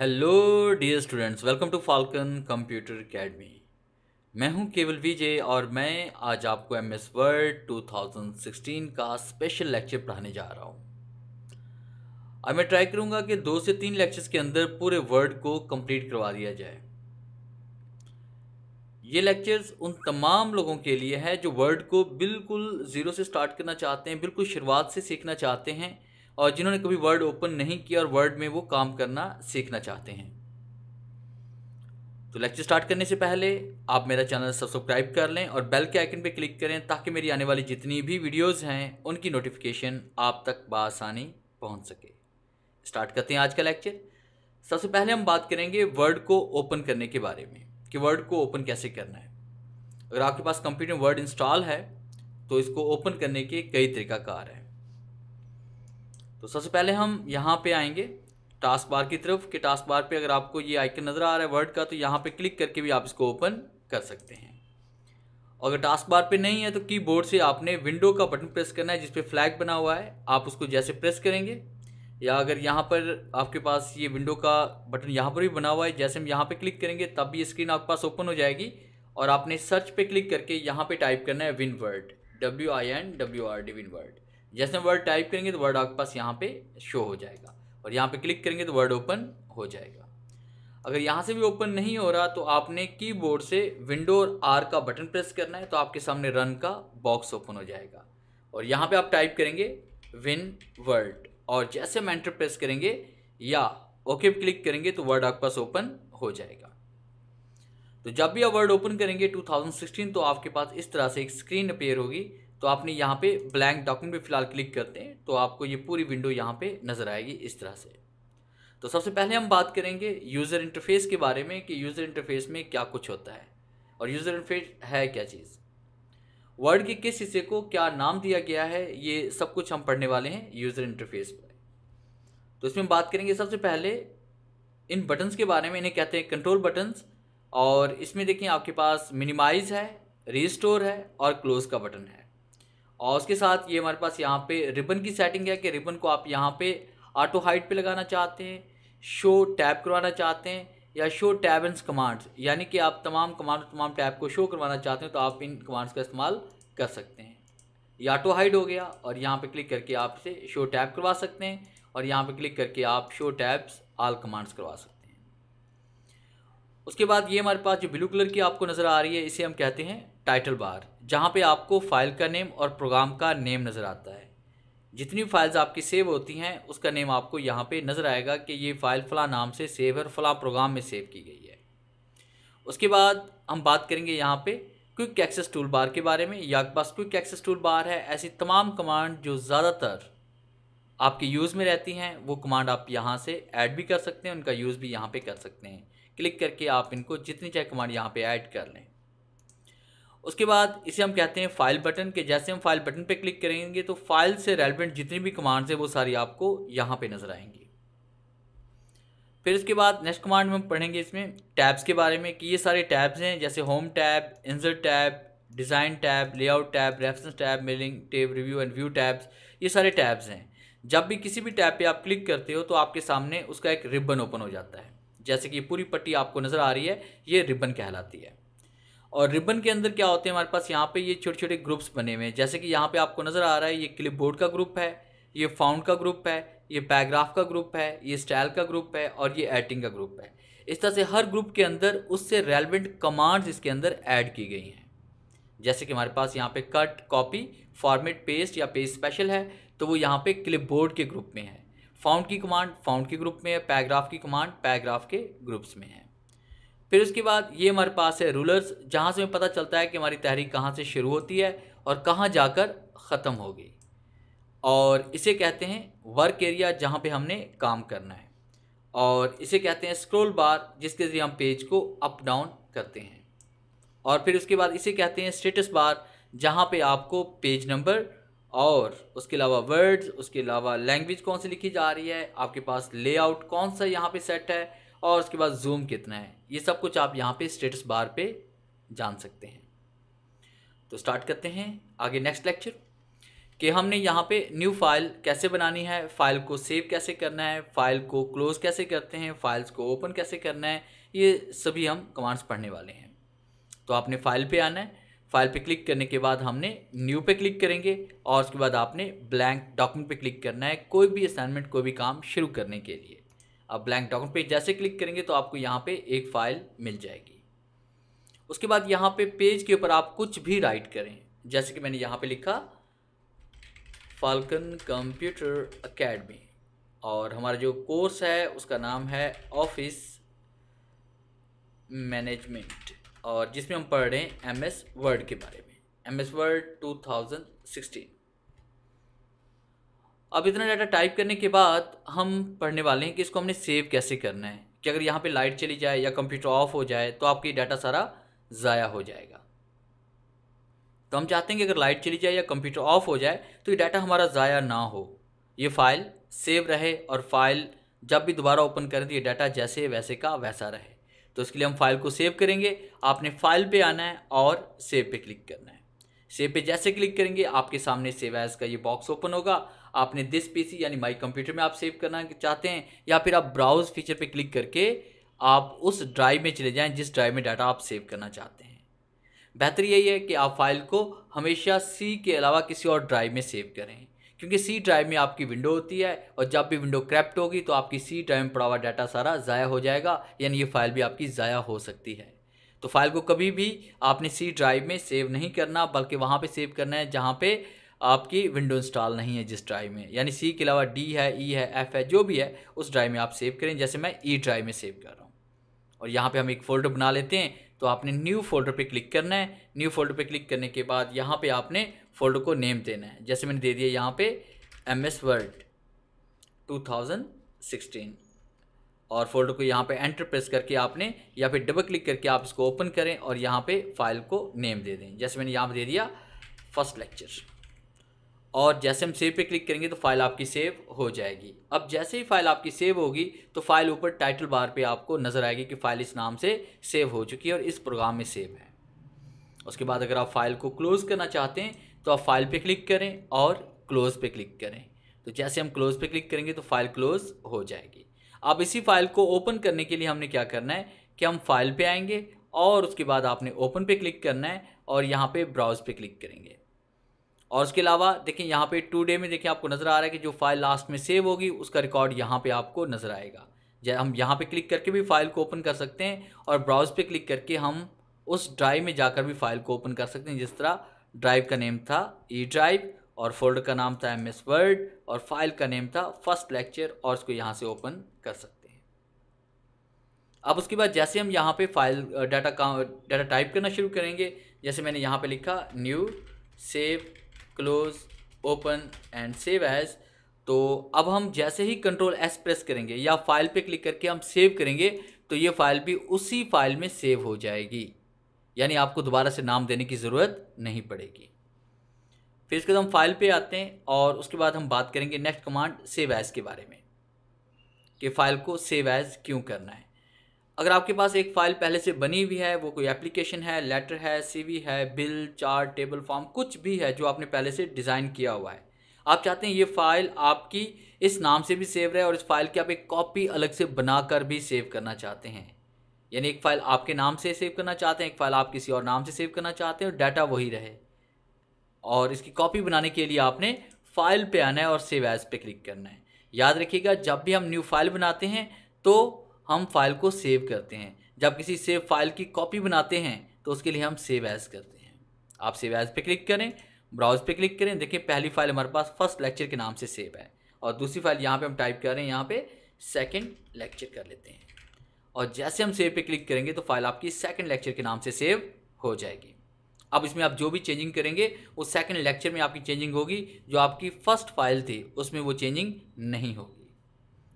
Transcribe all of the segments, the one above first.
hello dear students welcome to Falcon computer academy मैं हूं केवल विजय और मैं आज आपको एम एस वर्ड 2016 का स्पेशल लेक्चर पढ़ाने जा रहा हूं अब मैं ट्राई करूंगा कि दो से तीन लेक्चर्स के अंदर पूरे वर्ड को कंप्लीट करवा दिया जाए ये लेक्चर्स उन तमाम लोगों के लिए है जो वर्ड को बिल्कुल ज़ीरो से स्टार्ट करना चाहते हैं बिल्कुल शुरुआत से सीखना चाहते हैं और जिन्होंने कभी वर्ड ओपन नहीं किया और वर्ड में वो काम करना सीखना चाहते हैं तो लेक्चर स्टार्ट करने से पहले आप मेरा चैनल सब्सक्राइब कर लें और बेल के आइकन पर क्लिक करें ताकि मेरी आने वाली जितनी भी वीडियोज़ हैं उनकी नोटिफिकेशन आप तक बसानी पहुँच सके स्टार्ट करते हैं आज का लेक्चर सबसे पहले हम बात करेंगे वर्ड को ओपन करने के बारे में कि वर्ड को ओपन कैसे करना है अगर आपके पास कंप्यूटर वर्ड इंस्टॉल है तो इसको ओपन करने के कई तरीकाकार हैं तो सबसे पहले हम यहाँ पे आएंगे टास्क बार की तरफ कि टास्क बार पे अगर आपको ये आइकन नज़र आ रहा है वर्ड का तो यहाँ पे क्लिक करके भी आप इसको ओपन कर सकते हैं अगर टास्क बार पे नहीं है तो कीबोर्ड से आपने विंडो का बटन प्रेस करना है जिसपे फ्लैग बना हुआ है आप उसको जैसे प्रेस करेंगे या अगर यहाँ पर आपके पास ये विंडो का बटन यहाँ पर भी बना हुआ है जैसे हम यहाँ पर क्लिक करेंगे तब भी स्क्रीन आपके पास ओपन हो जाएगी और आपने सर्च पे क्लिक करके यहाँ पे टाइप करना है win word W I N W R D win word जैसे वर्ड टाइप करेंगे तो वर्ड आपके पास यहाँ पे शो हो जाएगा और यहाँ पे क्लिक करेंगे तो वर्ड ओपन हो जाएगा अगर यहाँ से भी ओपन नहीं हो रहा तो आपने कीबोर्ड से विंडो और आर का बटन प्रेस करना है तो आपके सामने रन का बॉक्स ओपन हो जाएगा और यहाँ पे आप टाइप करेंगे विन वर्ड और जैसे हम एंटर प्रेस करेंगे या ओके पे क्लिक करेंगे तो वर्ड आपके पास ओपन हो जाएगा तो जब भी आप वर्ड ओपन करेंगे 2016 तो आपके पास इस तरह से एक स्क्रीन अपेयर होगी तो आपने यहाँ पे ब्लैंक डॉक्यूमेंट पे फिलहाल क्लिक करते हैं तो आपको ये पूरी विंडो यहाँ पे नज़र आएगी इस तरह से तो सबसे पहले हम बात करेंगे यूज़र इंटरफेस के बारे में कि यूज़र इंटरफेस में क्या कुछ होता है और यूज़र इंटरफेस है क्या चीज़ वर्ड के किस हिस्से को क्या नाम दिया गया है ये सब कुछ हम पढ़ने वाले हैं यूज़र इंटरफेस पर तो इसमें बात करेंगे सबसे पहले इन बटन्स के बारे में इन्हें कहते हैं कंट्रोल बटन्स और इसमें देखिए आपके पास मिनिमाइज़ है रिस्टोर है और क्लोज़ का बटन है और उसके साथ ये हमारे पास यहाँ पे रिबन की सेटिंग है कि रिबन को आप यहाँ पे ऑटो हाइट पे लगाना चाहते हैं शो टैप करवाना चाहते हैं या शो टैब एंड कमांड्स यानी कि आप तमाम कमांड तमाम टैब को शो करवाना चाहते हैं तो आप इन कमांड्स का इस्तेमाल कर सकते हैं ये ऑटो हाइड हो गया और यहाँ पे क्लिक करके आप इसे शो टैब करवा सकते हैं और यहाँ पे क्लिक करके आप शो टैब्स आल कमांड्स करवा सकते हैं उसके बाद ये हमारे पास जो ब्लू कलर की आपको नज़र आ रही है इसे हम कहते हैं टाइटल बार जहाँ पे आपको फ़ाइल का नेम और प्रोग्राम का नेम नज़र आता है जितनी फाइल्स आपकी सेव होती हैं उसका नेम आपको यहाँ पे नज़र आएगा कि ये फ़ाइल फ़लाँ नाम से सेव है और फ़लाँ प्रोग्राम में सेव की गई है उसके बाद हम बात करेंगे यहाँ पे क्विक एक्सेस टूल बार के बारे में या बस क्विक एक्सेस टूल बार है ऐसी तमाम कमांड जो ज़्यादातर आपके यूज़ में रहती हैं वो कमांड आप यहाँ से ऐड भी कर सकते हैं उनका यूज़ भी यहाँ पर कर सकते हैं क्लिक करके आप इनको जितनी चाहे कमांड यहाँ पर ऐड कर लें उसके बाद इसे हम कहते हैं फाइल बटन के जैसे हम फाइल बटन पे क्लिक करेंगे तो फाइल से रेलिवेंट जितनी भी कमांड्स हैं वो सारी आपको यहाँ पे नज़र आएंगी फिर इसके बाद नेक्स्ट कमांड में हम पढ़ेंगे इसमें टैब्स के बारे में कि ये सारे टैब्स हैं जैसे home tab insert tab design tab layout tab reference tab mailing tab review and view tabs ये सारे टैब्स हैं जब भी किसी भी टैब पे आप क्लिक करते हो तो आपके सामने उसका एक रिबन ओपन हो जाता है जैसे कि पूरी पट्टी आपको नज़र आ रही है ये रिबन कहलाती है और रिबन के अंदर क्या होते हैं हमारे पास यहाँ पे ये छोटे छोटे ग्रुप्स बने हुए हैं जैसे कि यहाँ पे आपको नज़र आ रहा है ये क्लिप बोर्ड का ग्रुप है ये फाउंड का ग्रुप है ये पैराग्राफ का ग्रुप है ये स्टाइल का ग्रुप है और ये एडिटिंग का ग्रुप है इस तरह से हर ग्रुप के अंदर उससे रेलिवेंट कमांड्स इसके अंदर ऐड की गई हैं जैसे कि हमारे पास यहाँ पे कट कॉपी फॉर्मेट पेस्ट या पेज स्पेशल है तो वो यहाँ पे क्लिपबोर्ड के ग्रुप में है फाउंड की कमांड फाउंड के ग्रुप में है पैराग्राफ की कमांड पैराग्राफ के ग्रुप्स में है फिर उसके बाद ये हमारे पास है रूलर्स जहाँ से हमें पता चलता है कि हमारी तहरीक कहाँ से शुरू होती है और कहाँ जाकर ख़त्म होगी और इसे कहते हैं वर्क एरिया जहाँ पे हमने काम करना है और इसे कहते हैं स्क्रॉल बार जिसके ज़रिए हम पेज को अप डाउन करते हैं और फिर उसके बाद इसे कहते हैं स्टेटस बार जहाँ पे आपको पेज नंबर और उसके अलावा वर्ड्स उसके अलावा लैंग्वेज कौन सी लिखी जा रही है आपके पास लेआउट कौन सा यहाँ पे सेट है और उसके बाद जूम कितना है ये सब कुछ आप यहाँ पे स्टेटस बार पे जान सकते हैं तो स्टार्ट करते हैं आगे नेक्स्ट लेक्चर कि हमने यहाँ पे न्यू फाइल कैसे बनानी है फाइल को सेव कैसे करना है फाइल को क्लोज़ कैसे करते हैं फाइल्स को ओपन कैसे करना है ये सभी हम कमांड्स पढ़ने वाले हैं तो आपने फाइल पे आना है फाइल पे क्लिक करने के बाद हमने न्यू पे क्लिक करेंगे और उसके बाद आपने ब्लैंक डॉक्यूमेंट पे क्लिक करना है कोई भी असाइनमेंट कोई भी काम शुरू करने के लिए अब ब्लैंक डॉक्यूमेंट पे जैसे क्लिक करेंगे तो आपको यहाँ पे एक फाइल मिल जाएगी उसके बाद यहाँ पे पेज के ऊपर आप कुछ भी राइट करें जैसे कि मैंने यहाँ पे लिखा फाल्कन कंप्यूटर अकेडमी और हमारा जो कोर्स है उसका नाम है ऑफिस मैनेजमेंट और जिसमें हम पढ़ रहे हैं एम एस वर्ड के बारे में M S word two thousand sixteen अब इतना डाटा टाइप करने के बाद हम पढ़ने वाले हैं कि इसको हमने सेव कैसे करना है कि अगर यहाँ पे लाइट चली जाए या कंप्यूटर ऑफ हो जाए तो आपका ये डाटा सारा ज़ाया हो जाएगा तो हम चाहते हैं कि अगर लाइट चली जाए या कंप्यूटर ऑफ हो जाए तो ये डाटा हमारा ज़ाया ना हो ये फ़ाइल सेव रहे और फाइल जब भी दोबारा ओपन करें तो ये डाटा जैसे वैसे का वैसा रहे तो इसके लिए हम फाइल को सेव करेंगे आपने फाइल पे आना है और सेव पे क्लिक करना है सेव पे जैसे क्लिक करेंगे आपके सामने सेव एज़ का ये बॉक्स ओपन होगा आपने दिस पीसी यानी माई कंप्यूटर में आप सेव करना चाहते हैं या फिर आप ब्राउज फीचर पे क्लिक करके आप उस ड्राइव में चले जाएं जिस ड्राइव में डाटा आप सेव करना चाहते हैं बेहतर यही है कि आप फाइल को हमेशा सी के अलावा किसी और ड्राइव में सेव करें क्योंकि सी ड्राइव में आपकी विंडो होती है और जब भी विंडो क्रैप्ट होगी तो आपकी सी ड्राइव में पड़ा हुआ डाटा सारा ज़ाया हो जाएगा यानी ये फाइल भी आपकी ज़ाया हो सकती है तो फाइल को कभी भी आपने सी ड्राइव में सेव नहीं करना बल्कि वहाँ पे सेव करना है जहाँ पे आपकी विंडो इंस्टॉल नहीं है जिस ड्राइव में यानी सी के अलावा डी है ई e है एफ है जो भी है उस ड्राइव में आप सेव करें जैसे मैं ई e ड्राइव में सेव कर रहा हूँ और यहाँ पे हम एक फ़ोल्डर बना लेते हैं तो आपने न्यू फोल्डर पे क्लिक करना है न्यू फोल्डर पे क्लिक करने के बाद यहाँ पे आपने फोल्डर को नेम देना है जैसे मैंने दे दिया यहाँ पे M S world two thousand sixteen और फोल्डर को यहाँ पे एंटर प्रेस करके आपने या फिर डबल क्लिक करके आप इसको ओपन करें और यहाँ पे फाइल को नेम दे दें जैसे मैंने यहाँ पर दे दिया फर्स्ट लेक्चर और जैसे हम सेव पे क्लिक करेंगे तो फाइल आपकी सेव हो जाएगी अब जैसे ही फाइल आपकी सेव होगी तो फाइल ऊपर टाइटल बार पे आपको नज़र आएगी कि फ़ाइल इस नाम से सेव हो चुकी है और इस प्रोग्राम में सेव है उसके बाद अगर आप फाइल को क्लोज़ करना चाहते हैं तो आप फाइल पे क्लिक करें और क्लोज़ पे क्लिक करें तो जैसे हम क्लोज़ पे क्लिक करेंगे तो फाइल क्लोज़ हो जाएगी अब इसी फाइल को ओपन करने के लिए हमने क्या करना है कि हम फाइल पे आएंगे और उसके बाद आपने ओपन पे क्लिक करना है और यहाँ पे ब्राउज़ पे क्लिक करेंगे और उसके अलावा देखें यहाँ पे टू डे में देखिए आपको नज़र आ रहा है कि जो फाइल लास्ट में सेव होगी उसका रिकॉर्ड यहाँ पे आपको नज़र आएगा हम यहाँ पे क्लिक करके भी फाइल को ओपन कर सकते हैं और ब्राउज पे क्लिक करके हम उस ड्राइव में जाकर भी फाइल को ओपन कर सकते हैं जिस तरह ड्राइव का नेम था ई ड्राइव और फोल्डर का नाम था एम एस वर्ड और फाइल का नेम था फर्स्ट लेक्चर और उसको यहाँ से ओपन कर सकते हैं अब उसके बाद जैसे हम यहाँ पे फाइल डाटा का डाटा टाइप करना शुरू करेंगे जैसे मैंने यहाँ पे लिखा new save close open and save as तो अब हम जैसे ही कंट्रोल एस प्रेस करेंगे या फाइल पे क्लिक करके हम सेव करेंगे तो ये फाइल भी उसी फाइल में सेव हो जाएगी यानी आपको दोबारा से नाम देने की ज़रूरत नहीं पड़ेगी फिर इसके बाद हम फाइल पे आते हैं और उसके बाद हम बात करेंगे नेक्स्ट कमांड सेव एज़ के बारे में कि फ़ाइल को सेव एज़ क्यों करना है अगर आपके पास एक फ़ाइल पहले से बनी हुई है वो कोई एप्लीकेशन है लेटर है सीवी है बिल चार्ट टेबल फॉर्म कुछ भी है जो आपने पहले से डिज़ाइन किया हुआ है आप चाहते हैं ये फ़ाइल आपकी इस नाम से भी सेव रहे और इस फाइल की आप एक कॉपी अलग से बनाकर भी सेव करना चाहते हैं यानी एक फ़ाइल आपके नाम से सेव करना चाहते हैं एक फ़ाइल आप किसी और नाम से सेव करना चाहते हैं और डाटा वही रहे और इसकी कॉपी बनाने के लिए आपने फाइल पे आना है और सेव एज पे क्लिक करना है याद रखिएगा जब भी हम न्यू फाइल बनाते हैं तो हम फाइल को सेव करते हैं जब किसी सेव फाइल की कॉपी बनाते हैं तो उसके लिए हम सेव एज करते हैं आप सेव एज पे क्लिक करें ब्राउज पे क्लिक करें देखिए पहली फाइल हमारे पास फर्स्ट लेक्चर के नाम से सेव है और दूसरी फाइल यहाँ पे हम टाइप कर रहे हैं यहाँ पे सेकंड लेक्चर कर लेते हैं और जैसे हम सेव पे क्लिक करेंगे तो फाइल आपकी सेकंड लेक्चर के नाम से सेव हो जाएगी अब इसमें आप जो भी चेंजिंग करेंगे वो सेकंड लेक्चर में आपकी चेंजिंग होगी जो आपकी फ़र्स्ट फाइल थी उसमें वो चेंजिंग नहीं होगी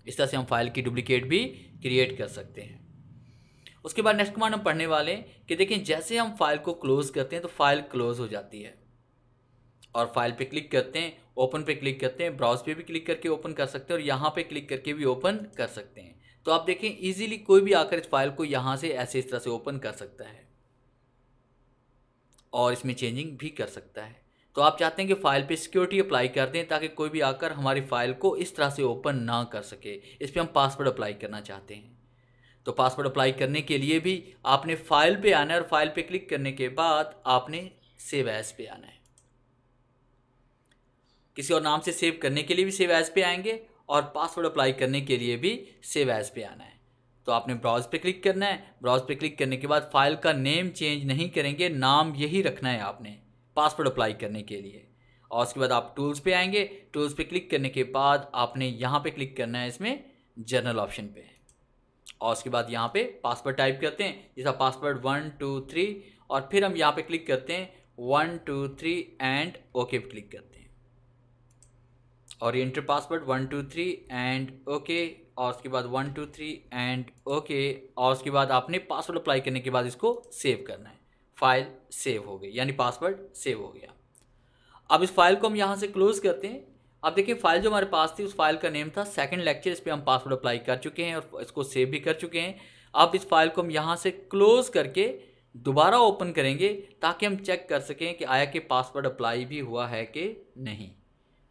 इस तरह से हम फाइल की डुप्लिकेट भी क्रिएट कर सकते हैं उसके बाद नेक्स्ट कमांड हम पढ़ने वाले हैं कि देखें जैसे हम फाइल को क्लोज करते हैं तो फाइल क्लोज हो जाती है और फाइल पे क्लिक करते हैं ओपन पे क्लिक करते हैं ब्राउज पे भी क्लिक करके ओपन कर सकते हैं और यहाँ पे क्लिक करके भी ओपन कर सकते हैं तो आप देखें इजीली कोई भी आकर इस फाइल को यहाँ से ऐसे इस तरह से ओपन कर सकता है और इसमें चेंजिंग भी कर सकता है तो आप चाहते हैं कि फ़ाइल पे सिक्योरिटी अप्लाई कर दें ताकि कोई भी आकर हमारी फ़ाइल को इस तरह से ओपन ना कर सके इस पर हम पासवर्ड अप्लाई करना चाहते हैं तो पासवर्ड अप्लाई करने के लिए भी आपने फ़ाइल पे आना है और फाइल पे क्लिक करने के बाद आपने सेव एज पे आना है किसी और नाम से सेव करने के लिए भी सेव एज पे आएंगे और पासवर्ड अप्लाई करने के लिए भी सेव एज पे आना है तो आपने ब्राउज पे क्लिक करना है ब्राउज पे क्लिक करने के बाद फाइल का नेम चेंज नहीं करेंगे नाम यही रखना है आपने पासवर्ड अप्लाई करने के लिए और उसके बाद आप टूल्स पे आएंगे टूल्स पे क्लिक करने के बाद आपने यहाँ पे क्लिक करना है इसमें जर्नल ऑप्शन पे और उसके बाद यहाँ पे पासवर्ड टाइप करते हैं जैसा पासवर्ड वन टू थ्री और फिर हम यहाँ पे क्लिक करते हैं one two three and okay पे क्लिक करते हैं और enter password one two three and okay और उसके बाद one two three and okay और उसके बाद आपने पासवर्ड अप्लाई करने के बाद इसको सेव करना है फाइल सेव हो गई यानी पासवर्ड सेव हो गया अब इस फाइल को हम यहाँ से क्लोज़ करते हैं अब देखिए फाइल जो हमारे पास थी उस फाइल का नेम था सेकंड लेक्चर इस पर हम पासवर्ड अप्लाई कर चुके हैं और इसको सेव भी कर चुके हैं अब इस फाइल को हम यहाँ से क्लोज़ करके दोबारा ओपन करेंगे ताकि हम चेक कर सकें कि आया कि पासवर्ड अप्लाई भी हुआ है कि नहीं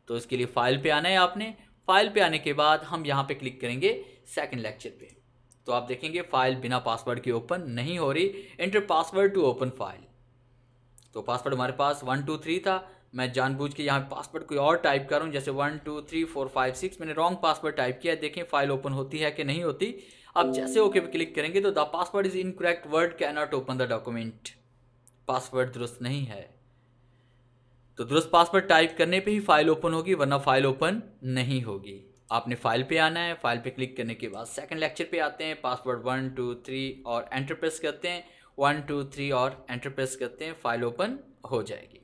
तो इसके लिए फ़ाइल पे आना है आपने फाइल पे आने के बाद हम यहाँ पे क्लिक करेंगे सेकंड लेक्चर पे तो आप देखेंगे फ़ाइल बिना पासवर्ड के ओपन नहीं हो रही enter password to open file तो पासवर्ड हमारे पास वन टू थ्री था मैं जानबूझ के यहाँ पासवर्ड कोई और टाइप करूँ जैसे one two three four five six मैंने रॉन्ग पासवर्ड टाइप किया देखें फाइल ओपन होती है कि नहीं होती अब जैसे ओके पे क्लिक करेंगे तो the password is incorrect word can not open the document password दुरुस्त नहीं है तो दुरुस्त पासवर्ड टाइप करने पे ही फाइल ओपन होगी वरना फाइल ओपन नहीं होगी आपने फाइल पे आना है फाइल पे क्लिक करने के बाद सेकंड लेक्चर पे आते हैं पासवर्ड वन टू थ्री और एंटर प्रेस करते हैं वन टू थ्री और एंटर प्रेस करते हैं फाइल ओपन हो जाएगी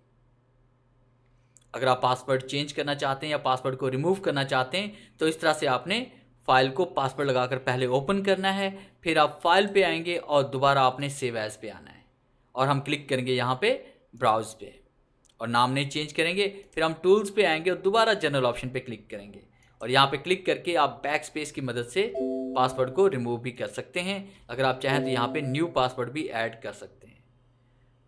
अगर आप पासवर्ड चेंज करना चाहते हैं या पासवर्ड को रिमूव करना चाहते हैं तो इस तरह से आपने फाइल को पासवर्ड लगाकर पहले ओपन करना है फिर आप फाइल पे आएंगे और दोबारा आपने सेव एज पे आना है और हम क्लिक करेंगे यहाँ पे ब्राउज पे और नाम नहीं चेंज करेंगे फिर हम टूल्स पे आएंगे और दोबारा जनरल ऑप्शन पे क्लिक करेंगे और यहाँ पे क्लिक करके आप बैक स्पेस की मदद से पासवर्ड को रिमूव भी कर सकते हैं अगर आप चाहें तो यहाँ पे न्यू पासवर्ड भी ऐड कर सकते हैं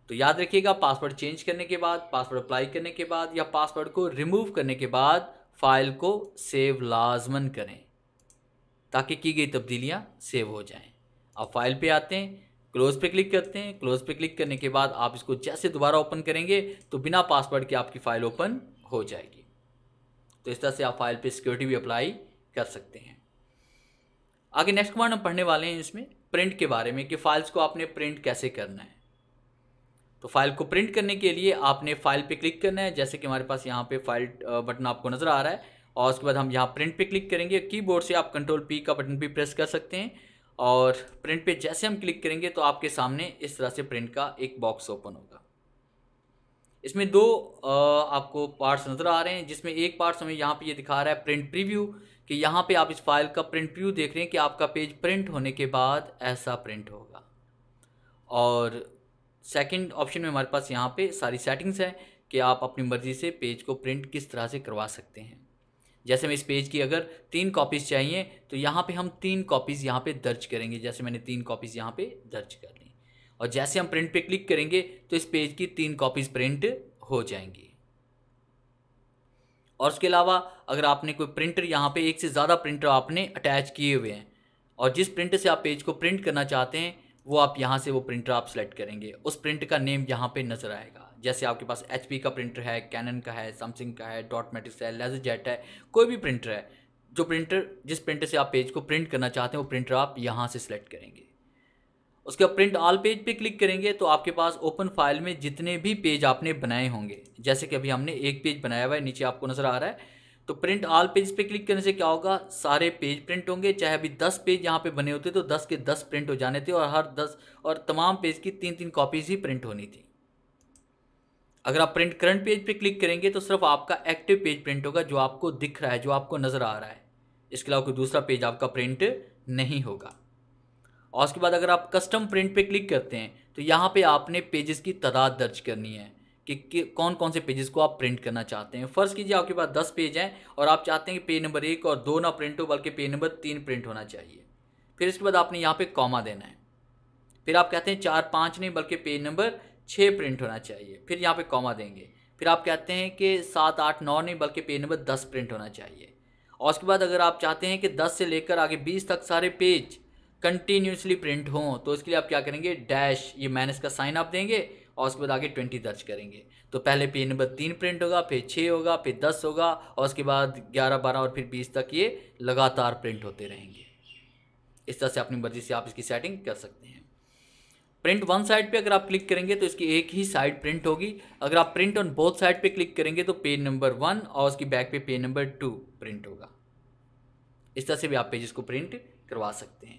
तो याद रखिएगा पासवर्ड चेंज करने के बाद पासवर्ड अप्लाई करने के बाद या पासवर्ड को रिमूव करने के बाद फाइल को सेव लाजमन करें ताकि की गई तब्दीलियाँ सेव हो जाएँ आप फाइल पर आते हैं क्लोज पे क्लिक करते हैं क्लोज पे क्लिक करने के बाद आप इसको जैसे दोबारा ओपन करेंगे तो बिना पासवर्ड के आपकी फ़ाइल ओपन हो जाएगी तो इस तरह से आप फाइल पे सिक्योरिटी भी अप्लाई कर सकते हैं आगे नेक्स्ट वर्ड हम पढ़ने वाले हैं इसमें प्रिंट के बारे में कि फाइल्स को आपने प्रिंट कैसे करना है तो फाइल को प्रिंट करने के लिए आपने फाइल पे क्लिक करना है जैसे कि हमारे पास यहाँ पे फाइल बटन आपको नज़र आ रहा है और उसके बाद हम यहाँ प्रिंट पे क्लिक करेंगे कीबोर्ड से आप कंट्रोल पी का बटन भी प्रेस कर सकते हैं और प्रिंट पे जैसे हम क्लिक करेंगे तो आपके सामने इस तरह से प्रिंट का एक बॉक्स ओपन होगा इसमें दो आपको पार्ट्स नज़र आ रहे हैं जिसमें एक पार्ट्स हमें यहाँ पे ये दिखा रहा है प्रिंट प्रीव्यू कि यहाँ पे आप इस फाइल का प्रिंट प्रीव्यू देख रहे हैं कि आपका पेज प्रिंट होने के बाद ऐसा प्रिंट होगा और सेकंड ऑप्शन में हमारे पास यहाँ पे सारी सेटिंग्स हैं कि आप अपनी मर्ज़ी से पेज को प्रिंट किस तरह से करवा सकते हैं जैसे मैं इस पेज की अगर तीन कॉपीज़ चाहिए तो यहाँ पर हम तीन कॉपीज़ यहाँ पर दर्ज करेंगे जैसे मैंने तीन कॉपीज़ यहाँ पर दर्ज कर और जैसे हम प्रिंट पे क्लिक करेंगे तो इस पेज की तीन कॉपीज़ प्रिंट हो जाएंगी और उसके अलावा अगर आपने कोई प्रिंटर यहाँ पे एक से ज़्यादा प्रिंटर आपने अटैच किए हुए हैं और जिस प्रिंट से आप पेज को प्रिंट करना चाहते हैं वो आप यहाँ से वो प्रिंटर आप सेलेक्ट करेंगे उस प्रिंट का नेम यहाँ पे नज़र आएगा जैसे आपके पास एच का प्रिंटर है कैनन का है सैमसंग का है डॉट मेटिक्स है लेजर जेट है कोई भी प्रिंटर है जो प्रिंटर जिस प्रिंटर से आप पेज को प्रिंट करना चाहते हैं वो प्रिंटर आप यहाँ से सेलेक्ट करेंगे उसके बाद प्रिंट ऑल पेज पे क्लिक करेंगे तो आपके पास ओपन फाइल में जितने भी पेज आपने बनाए होंगे जैसे कि अभी हमने एक पेज बनाया हुआ है नीचे आपको नज़र आ रहा है तो प्रिंट ऑल पेज पे क्लिक करने से क्या होगा सारे पेज प्रिंट होंगे चाहे अभी दस पेज यहाँ पे बने होते तो दस के दस प्रिंट हो जाने थे और हर दस और तमाम पेज की तीन तीन कॉपीज़ ही प्रिंट होनी थी अगर आप प्रिंट करंट पेज पे क्लिक करेंगे तो सिर्फ आपका एक्टिव पेज प्रिंट होगा जो आपको दिख रहा है जो आपको नज़र आ रहा है इसके अलावा कोई दूसरा पेज आपका प्रिंट नहीं होगा और उसके बाद अगर आप कस्टम प्रिंट पे क्लिक करते हैं तो यहाँ पे आपने पेजेस की तादाद दर्ज करनी है कि, कौन कौन से पेजेस को आप प्रिंट करना चाहते हैं फ़र्ज़ कीजिए आपके पास दस पेज हैं और आप चाहते हैं कि पेज नंबर एक और दो ना प्रिंट हो बल्कि पेज नंबर तीन प्रिंट होना चाहिए फिर इसके बाद आपने यहाँ पर कॉमा देना है फिर आप कहते हैं चार पाँच नहीं बल्कि पेज नंबर छः प्रिंट होना चाहिए फिर यहाँ पर कॉमा देंगे फिर आप कहते हैं कि सात आठ नौ नहीं बल्कि पेज नंबर दस प्रिंट होना चाहिए और उसके बाद अगर आप चाहते हैं कि दस से लेकर आगे बीस तक सारे पेज कंटिन्यूसली प्रिंट हों तो इसके लिए आप क्या करेंगे डैश ये माइनस का साइन आप देंगे और उसके बाद आगे ट्वेंटी दर्ज करेंगे तो पहले पेज नंबर तीन प्रिंट होगा फिर छः होगा फिर दस होगा और उसके बाद ग्यारह बारह और फिर बीस तक ये लगातार प्रिंट होते रहेंगे इस तरह से अपनी मर्जी से आप इसकी सेटिंग कर सकते हैं प्रिंट वन साइड पे अगर आप क्लिक करेंगे तो इसकी एक ही साइड प्रिंट होगी अगर आप प्रिंट ऑन बोथ साइड पे क्लिक करेंगे तो पेज नंबर वन और उसकी बैक पे पेज नंबर टू प्रिंट होगा इस तरह से भी आप पेजेस को प्रिंट करवा सकते हैं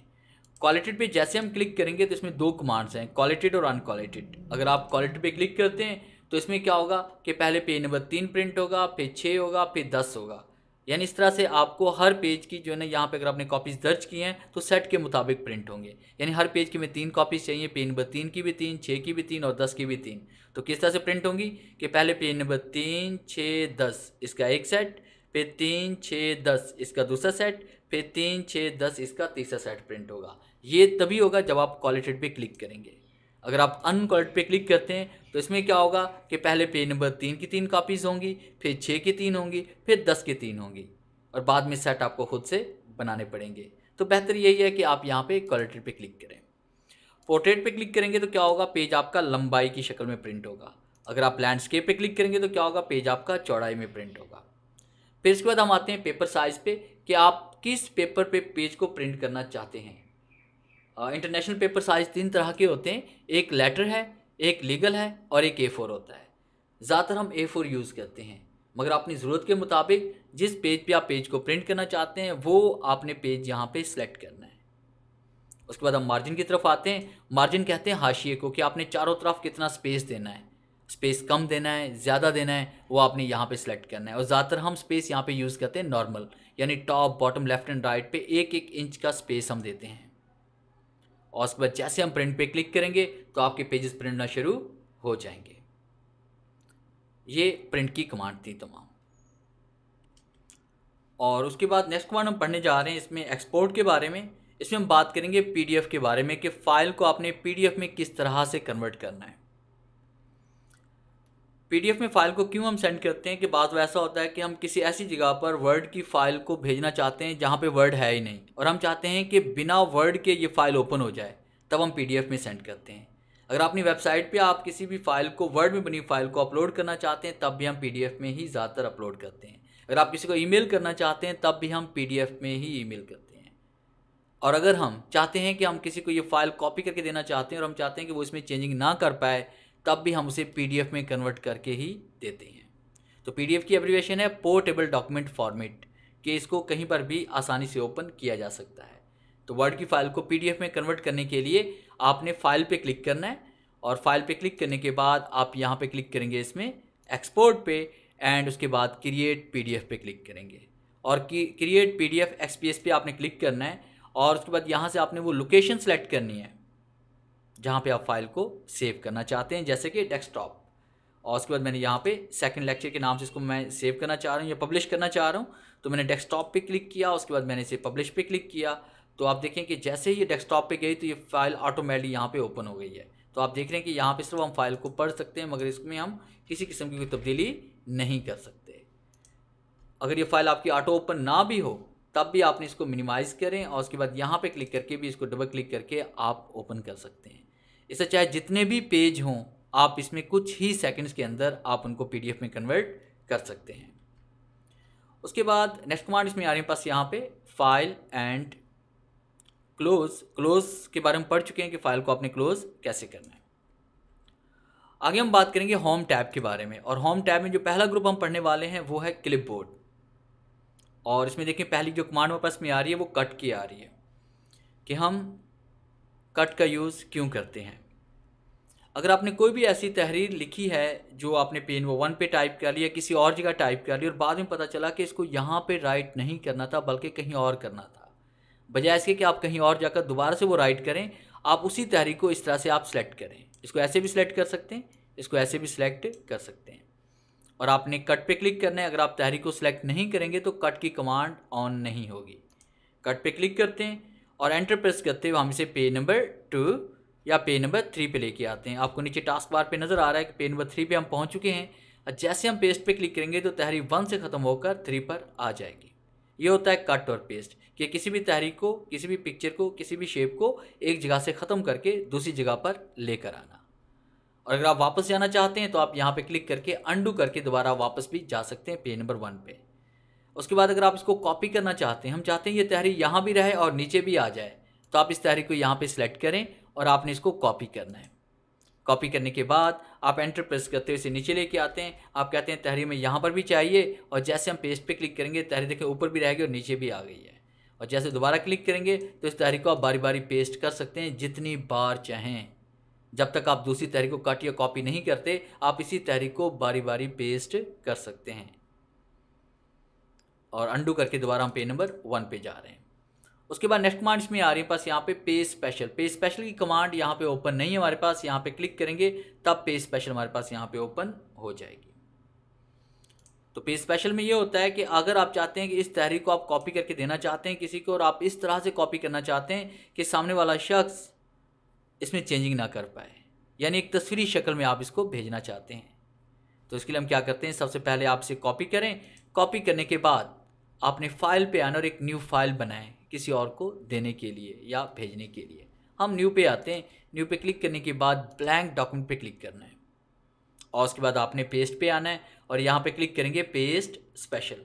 क्वालिटेड पे जैसे हम क्लिक करेंगे तो इसमें दो कमांड्स हैं क्वालिटेड और अनक्वालिटेड अगर आप क्वालिटी पे क्लिक करते हैं तो इसमें क्या होगा कि पहले पेज नंबर तीन प्रिंट होगा फिर छः होगा फिर दस होगा यानी इस तरह से आपको हर पेज की जो है ना यहाँ पे अगर आपने कॉपीज़ दर्ज की हैं तो सेट के मुताबिक प्रिंट होंगे यानी हर पेज की में तीन कॉपीज़ चाहिए पेज नंबर तीन की भी तीन छः की भी तीन और दस की भी तीन तो किस तरह से प्रिंट होंगी कि पहले पेज नंबर तीन छः दस इसका एक सेट फिर तीन छः दस इसका दूसरा सेट फिर तीन छः दस इसका तीसरा सेट प्रिंट होगा ये तभी होगा जब आप क्वालिटेड पे क्लिक करेंगे अगर आप अनक्वालिट पे क्लिक करते हैं तो इसमें क्या होगा कि पहले पेज नंबर तीन की तीन कापीज़ होंगी फिर छः की तीन होंगी फिर दस की तीन होंगी और बाद में सेट आपको खुद से बनाने पड़ेंगे तो बेहतर यही है कि आप यहाँ पे क्वालिटेड पे क्लिक करें पोर्ट्रेट पे क्लिक करेंगे तो क्या होगा पेज आपका लंबाई की शक्ल में प्रिंट होगा अगर आप लैंडस्केप पे क्लिक करेंगे तो क्या होगा पेज आपका चौड़ाई में प्रिंट होगा फिर इसके बाद हम आते हैं पेपर साइज़ पे कि आप किस पेपर पे पेज को प्रिंट करना चाहते हैं इंटरनेशनल पेपर साइज तीन तरह के होते हैं एक लेटर है एक लीगल है और एक ए फोर होता है ज़्यादातर हम ए फोर यूज़ करते हैं मगर अपनी ज़रूरत के मुताबिक जिस पेज पे आप पेज को प्रिंट करना चाहते हैं वो आपने पेज यहाँ पे सिलेक्ट करना है उसके बाद हम मार्जिन की तरफ आते हैं मार्जिन कहते हैं हाशिए को कि आपने चारों तरफ कितना स्पेस देना है स्पेस कम देना है ज़्यादा देना है वो आपने यहाँ पे सिलेक्ट करना है और ज़्यादातर हम स्पेस यहाँ पे यूज़ करते हैं नॉर्मल यानी top bottom left and right पे एक एक इंच का स्पेस हम देते हैं और उसके बाद जैसे हम प्रिंट पे क्लिक करेंगे तो आपके पेजेस प्रिंट होना शुरू हो जाएंगे ये प्रिंट की कमांड थी तमाम और उसके बाद नेक्स्ट कमांड हम पढ़ने जा रहे हैं इसमें एक्सपोर्ट के बारे में इसमें हम बात करेंगे पीडीएफ के बारे में कि फ़ाइल को आपने पीडीएफ में किस तरह से कन्वर्ट करना है पीडीएफ में फ़ाइल को क्यों हम सेंड करते हैं कि बात वैसा होता है कि हम किसी ऐसी जगह पर वर्ड की फ़ाइल को भेजना चाहते हैं जहाँ पे वर्ड है ही नहीं और हम चाहते हैं कि बिना वर्ड के ये फ़ाइल ओपन हो जाए तब हम पीडीएफ में सेंड करते हैं अगर अपनी वेबसाइट पे आप किसी भी फ़ाइल को वर्ड में बनी फ़ाइल को अपलोड करना चाहते हैं तब भी हम पी में ही ज़्यादातर अपलोड करते हैं अगर आप किसी को ई करना चाहते हैं तब भी हम पी में ही ई करते हैं और अगर हम चाहते हैं कि हम किसी को ये फ़ाइल कॉपी करके देना चाहते हैं और हम चाहते हैं कि वो इसमें चेंजिंग ना कर पाए तब भी हम उसे पी में कन्वर्ट करके ही देते हैं तो पी की एब्रीवेशन है पोर्टेबल डॉक्यूमेंट फॉर्मेट कि इसको कहीं पर भी आसानी से ओपन किया जा सकता है तो वर्ड की फ़ाइल को पी में कन्वर्ट करने के लिए आपने फाइल पे क्लिक करना है और फाइल पे क्लिक करने के बाद आप यहाँ पे क्लिक करेंगे इसमें एक्सपोर्ट पे एंड उसके बाद क्रिएट पीडीएफ पे क्लिक करेंगे और क्रिएट पीडीएफ एक्सपीएस पे आपने क्लिक करना है और उसके बाद यहाँ से आपने वो लोकेशन सेलेक्ट करनी है जहाँ पे आप फाइल को सेव करना चाहते हैं जैसे कि डेस्कटॉप और उसके बाद मैंने यहाँ पे सेकंड लेक्चर के नाम से इसको मैं सेव करना चाह रहा हूँ या पब्लिश करना चाह रहा हूँ तो मैंने डेस्कटॉप पे क्लिक किया उसके बाद मैंने इसे पब्लिश पे क्लिक किया तो आप देखें कि जैसे ही ये डेस्कटॉप पे गई तो ये फाइल ऑटोमेटिकली यहाँ पे ओपन हो गई है तो आप देख रहे हैं कि यहाँ पे सिर्फ हम फाइल को पढ़ सकते हैं मगर इसमें हम किसी किस्म की कोई तब्दीली नहीं कर सकते अगर ये फाइल आपकी ऑटो ओपन ना भी हो तब भी आपने इसको मिनिमाइज़ करें और उसके बाद यहाँ पर क्लिक करके भी इसको डबल क्लिक करके आप ओपन कर सकते हैं इससे चाहे जितने भी पेज हों आप इसमें कुछ ही सेकंड्स के अंदर आप उनको पीडीएफ में कन्वर्ट कर सकते हैं उसके बाद नेक्स्ट कमांड इसमें आ है पास यहाँ पे फाइल एंड क्लोज क्लोज के बारे में पढ़ चुके हैं कि फाइल को आपने क्लोज कैसे करना है आगे हम बात करेंगे होम टैब के बारे में और होम टैब में जो पहला ग्रुप हम पढ़ने वाले हैं वो है क्लिप बोर्ड और इसमें देखें पहली जो कमांड हमारे पास में आ रही है वो कट की आ रही है कि हम कट का यूज़ क्यों करते हैं अगर आपने कोई भी ऐसी तहरीर लिखी है जो आपने पेन वो वन पे टाइप कर लिया किसी और जगह टाइप कर ली और बाद में पता चला कि इसको यहाँ पे राइट नहीं करना था बल्कि कहीं और करना था बजाय इसके कि आप कहीं और जाकर दोबारा से वो राइट करें आप उसी तहरीर को इस तरह से आप सेलेक्ट करें इसको ऐसे भी सिलेक्ट कर सकते हैं इसको ऐसे भी सिलेक्ट कर सकते हैं और आपने कट पे क्लिक करना है अगर आप तहरीर को सिलेक्ट नहीं करेंगे तो कट की कमांड ऑन नहीं होगी कट पे क्लिक करते हैं और एंटर प्रेस करते हुए हम इसे पेज नंबर टू या पेज नंबर थ्री पे लेके आते हैं आपको नीचे टास्क बार पे नज़र आ रहा है कि पेज नंबर थ्री पे हम पहुंच चुके हैं और जैसे हम पेस्ट पे क्लिक करेंगे तो तहरीक वन से ख़त्म होकर थ्री पर आ जाएगी ये होता है कट और पेस्ट कि किसी भी तहरीक को किसी भी पिक्चर को किसी भी शेप को एक जगह से ख़त्म करके दूसरी जगह पर लेकर आना और अगर आप वापस जाना चाहते हैं तो आप यहाँ पर क्लिक करके अंडू करके दोबारा वापस भी जा सकते हैं पेज नंबर वन पर उसके बाद अगर आप इसको कॉपी करना चाहते हैं हम चाहते हैं ये तहरीर यहाँ भी रहे और नीचे भी आ जाए तो आप इस तहरी को यहाँ पे सिलेक्ट करें और आपने इसको कॉपी करना है कॉपी करने के बाद आप एंटर प्रेस करते हुए इसे नीचे लेके आते हैं आप कहते हैं तहरी में यहाँ पर भी चाहिए और जैसे हम पेस्ट पे क्लिक करेंगे तहरी देखें ऊपर भी रहेगी और नीचे भी आ गई है और जैसे दोबारा क्लिक करेंगे तो इस तहरी को आप बारी बारी पेस्ट कर सकते हैं जितनी बार चाहें जब तक आप दूसरी तहरी को कट या कॉपी नहीं करते आप इसी तहरी को बारी बारी पेस्ट कर सकते हैं और अंडू करके दोबारा हम पेज नंबर वन पे जा रहे हैं उसके बाद नेक्स्ट कमांड इसमें आ रही है पास यहाँ पे पे स्पेशल पे स्पेशल की कमांड यहाँ पे ओपन नहीं है हमारे पास यहाँ पे क्लिक करेंगे तब पे स्पेशल हमारे पास यहाँ पे ओपन हो जाएगी तो पे स्पेशल में ये होता है कि अगर आप चाहते हैं कि इस तहरीर को आप कॉपी करके देना चाहते हैं किसी को और आप इस तरह से कॉपी करना चाहते हैं कि सामने वाला शख्स इसमें चेंजिंग ना कर पाए यानी एक तस्वीरी शक्ल में आप इसको भेजना चाहते हैं तो इसके लिए हम क्या करते हैं सबसे पहले आप इसे कॉपी करें कॉपी करने के बाद आपने फाइल पे आना और एक न्यू फाइल बनाएं किसी और को देने के लिए या भेजने के लिए हम न्यू पे आते हैं न्यू पे क्लिक करने के बाद ब्लैंक डॉक्यूमेंट पे क्लिक करना है और उसके बाद आपने पेस्ट पे आना है और यहाँ पे क्लिक करेंगे पेस्ट स्पेशल